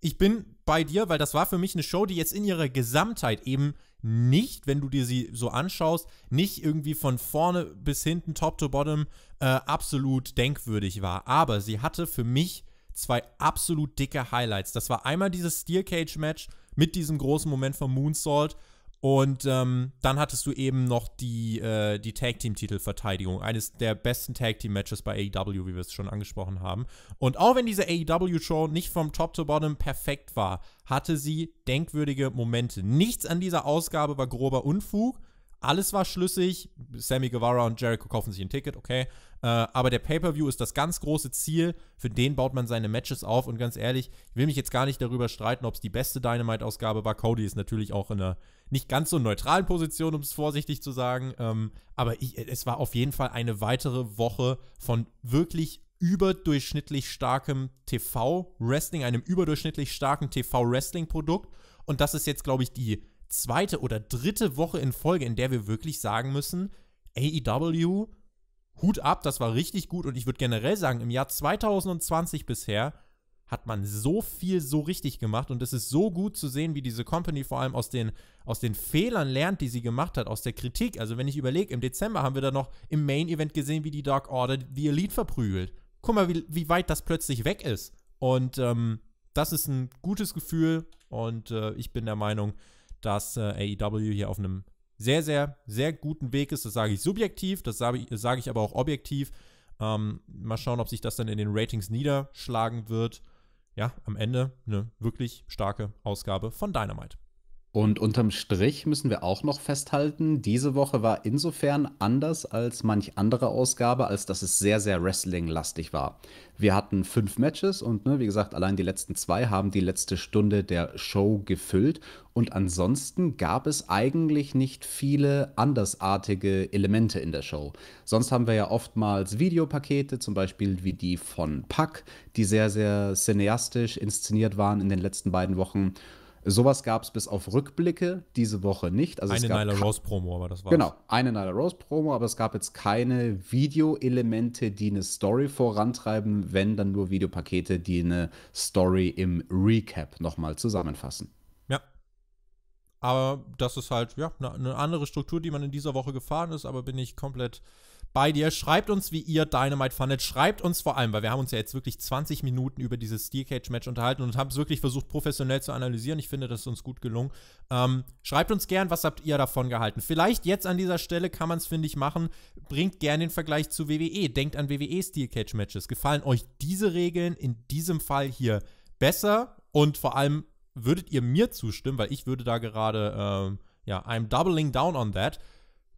ich, bin bei dir, weil das war für mich eine Show, die jetzt in ihrer Gesamtheit eben nicht, wenn du dir sie so anschaust, nicht irgendwie von vorne bis hinten, top to bottom, äh, absolut denkwürdig war. Aber sie hatte für mich zwei absolut dicke Highlights. Das war einmal dieses Steel Cage Match mit diesem großen Moment vom Moonsault und ähm, dann hattest du eben noch die, äh, die Tag Team Titelverteidigung. Eines der besten Tag Team Matches bei AEW, wie wir es schon angesprochen haben. Und auch wenn diese AEW Show nicht vom Top to Bottom perfekt war, hatte sie denkwürdige Momente. Nichts an dieser Ausgabe war grober Unfug. Alles war schlüssig. Sammy Guevara und Jericho kaufen sich ein Ticket, okay. Äh, aber der Pay-Per-View ist das ganz große Ziel. Für den baut man seine Matches auf. Und ganz ehrlich, ich will mich jetzt gar nicht darüber streiten, ob es die beste Dynamite-Ausgabe war. Cody ist natürlich auch in einer nicht ganz so neutralen Position, um es vorsichtig zu sagen. Ähm, aber ich, es war auf jeden Fall eine weitere Woche von wirklich überdurchschnittlich starkem TV-Wrestling, einem überdurchschnittlich starken TV-Wrestling-Produkt. Und das ist jetzt, glaube ich, die zweite oder dritte Woche in Folge, in der wir wirklich sagen müssen, AEW Hut ab, das war richtig gut und ich würde generell sagen, im Jahr 2020 bisher hat man so viel so richtig gemacht und es ist so gut zu sehen, wie diese Company vor allem aus den, aus den Fehlern lernt, die sie gemacht hat, aus der Kritik. Also wenn ich überlege, im Dezember haben wir da noch im Main Event gesehen, wie die Dark Order die Elite verprügelt. Guck mal, wie, wie weit das plötzlich weg ist. Und ähm, das ist ein gutes Gefühl und äh, ich bin der Meinung, dass äh, AEW hier auf einem sehr, sehr, sehr guten Weg ist. Das sage ich subjektiv, das sage ich, sag ich aber auch objektiv. Ähm, mal schauen, ob sich das dann in den Ratings niederschlagen wird. Ja, am Ende eine wirklich starke Ausgabe von Dynamite. Und unterm Strich müssen wir auch noch festhalten, diese Woche war insofern anders als manch andere Ausgabe, als dass es sehr, sehr Wrestling-lastig war. Wir hatten fünf Matches und ne, wie gesagt, allein die letzten zwei haben die letzte Stunde der Show gefüllt. Und ansonsten gab es eigentlich nicht viele andersartige Elemente in der Show. Sonst haben wir ja oftmals Videopakete, zum Beispiel wie die von Pack, die sehr, sehr cineastisch inszeniert waren in den letzten beiden Wochen. Sowas gab es bis auf Rückblicke diese Woche nicht. Also eine Nyla Rose Promo, aber das war's. Genau, eine Nyla Rose Promo, aber es gab jetzt keine Videoelemente, die eine Story vorantreiben, wenn dann nur Videopakete, die eine Story im Recap nochmal zusammenfassen. Ja. Aber das ist halt, ja, ne, eine andere Struktur, die man in dieser Woche gefahren ist, aber bin ich komplett bei dir. Schreibt uns, wie ihr Dynamite fandet. Schreibt uns vor allem, weil wir haben uns ja jetzt wirklich 20 Minuten über dieses Steel Cage Match unterhalten und haben es wirklich versucht, professionell zu analysieren. Ich finde, das ist uns gut gelungen. Ähm, schreibt uns gern, was habt ihr davon gehalten. Vielleicht jetzt an dieser Stelle kann man es, finde ich, machen. Bringt gern den Vergleich zu WWE. Denkt an WWE Steel Cage Matches. Gefallen euch diese Regeln in diesem Fall hier besser? Und vor allem, würdet ihr mir zustimmen, weil ich würde da gerade, ähm, ja, I'm doubling down on that.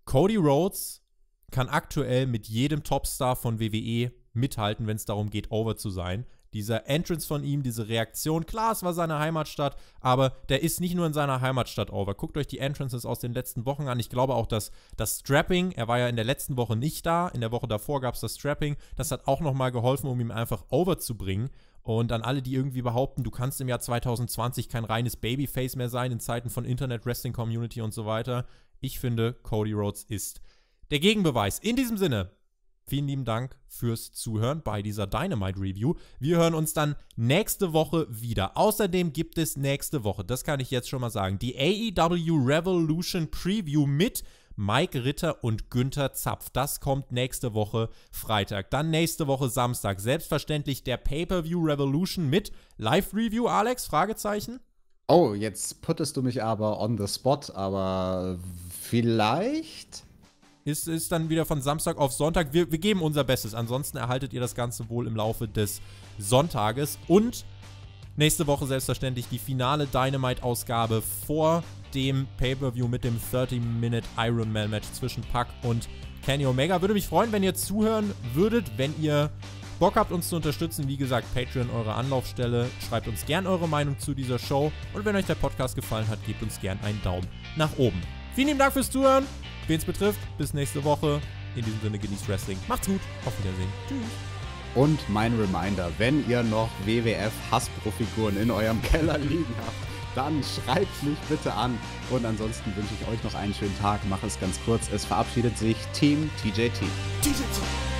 Cody Rhodes kann aktuell mit jedem Topstar von WWE mithalten, wenn es darum geht, over zu sein. Dieser Entrance von ihm, diese Reaktion, klar, es war seine Heimatstadt, aber der ist nicht nur in seiner Heimatstadt over. Guckt euch die Entrances aus den letzten Wochen an. Ich glaube auch, dass das Strapping, er war ja in der letzten Woche nicht da, in der Woche davor gab es das Strapping, das hat auch nochmal geholfen, um ihm einfach over zu bringen. Und an alle, die irgendwie behaupten, du kannst im Jahr 2020 kein reines Babyface mehr sein in Zeiten von Internet, Wrestling Community und so weiter. Ich finde, Cody Rhodes ist der Gegenbeweis. In diesem Sinne, vielen lieben Dank fürs Zuhören bei dieser Dynamite Review. Wir hören uns dann nächste Woche wieder. Außerdem gibt es nächste Woche, das kann ich jetzt schon mal sagen, die AEW Revolution Preview mit Mike Ritter und Günther Zapf. Das kommt nächste Woche Freitag. Dann nächste Woche Samstag. Selbstverständlich der Pay-Per-View Revolution mit Live-Review, Alex? Fragezeichen? Oh, jetzt puttest du mich aber on the spot, aber vielleicht ist, ist dann wieder von Samstag auf Sonntag. Wir, wir geben unser Bestes. Ansonsten erhaltet ihr das Ganze wohl im Laufe des Sonntages. Und nächste Woche selbstverständlich die finale Dynamite-Ausgabe vor dem Pay-Per-View mit dem 30-Minute Iron Ironman-Match zwischen Pack und Kenny Omega. Würde mich freuen, wenn ihr zuhören würdet, wenn ihr Bock habt, uns zu unterstützen. Wie gesagt, Patreon eure Anlaufstelle. Schreibt uns gern eure Meinung zu dieser Show. Und wenn euch der Podcast gefallen hat, gebt uns gern einen Daumen nach oben. Vielen lieben Dank fürs Zuhören. Wen es betrifft, bis nächste Woche. In diesem Sinne genießt Wrestling. Macht's gut. Auf Wiedersehen. Tschüss. Und mein Reminder, wenn ihr noch WWF-Hassprofiguren in eurem Keller liegen habt, dann schreibt mich bitte an. Und ansonsten wünsche ich euch noch einen schönen Tag. Mache es ganz kurz. Es verabschiedet sich Team TJT. TJT.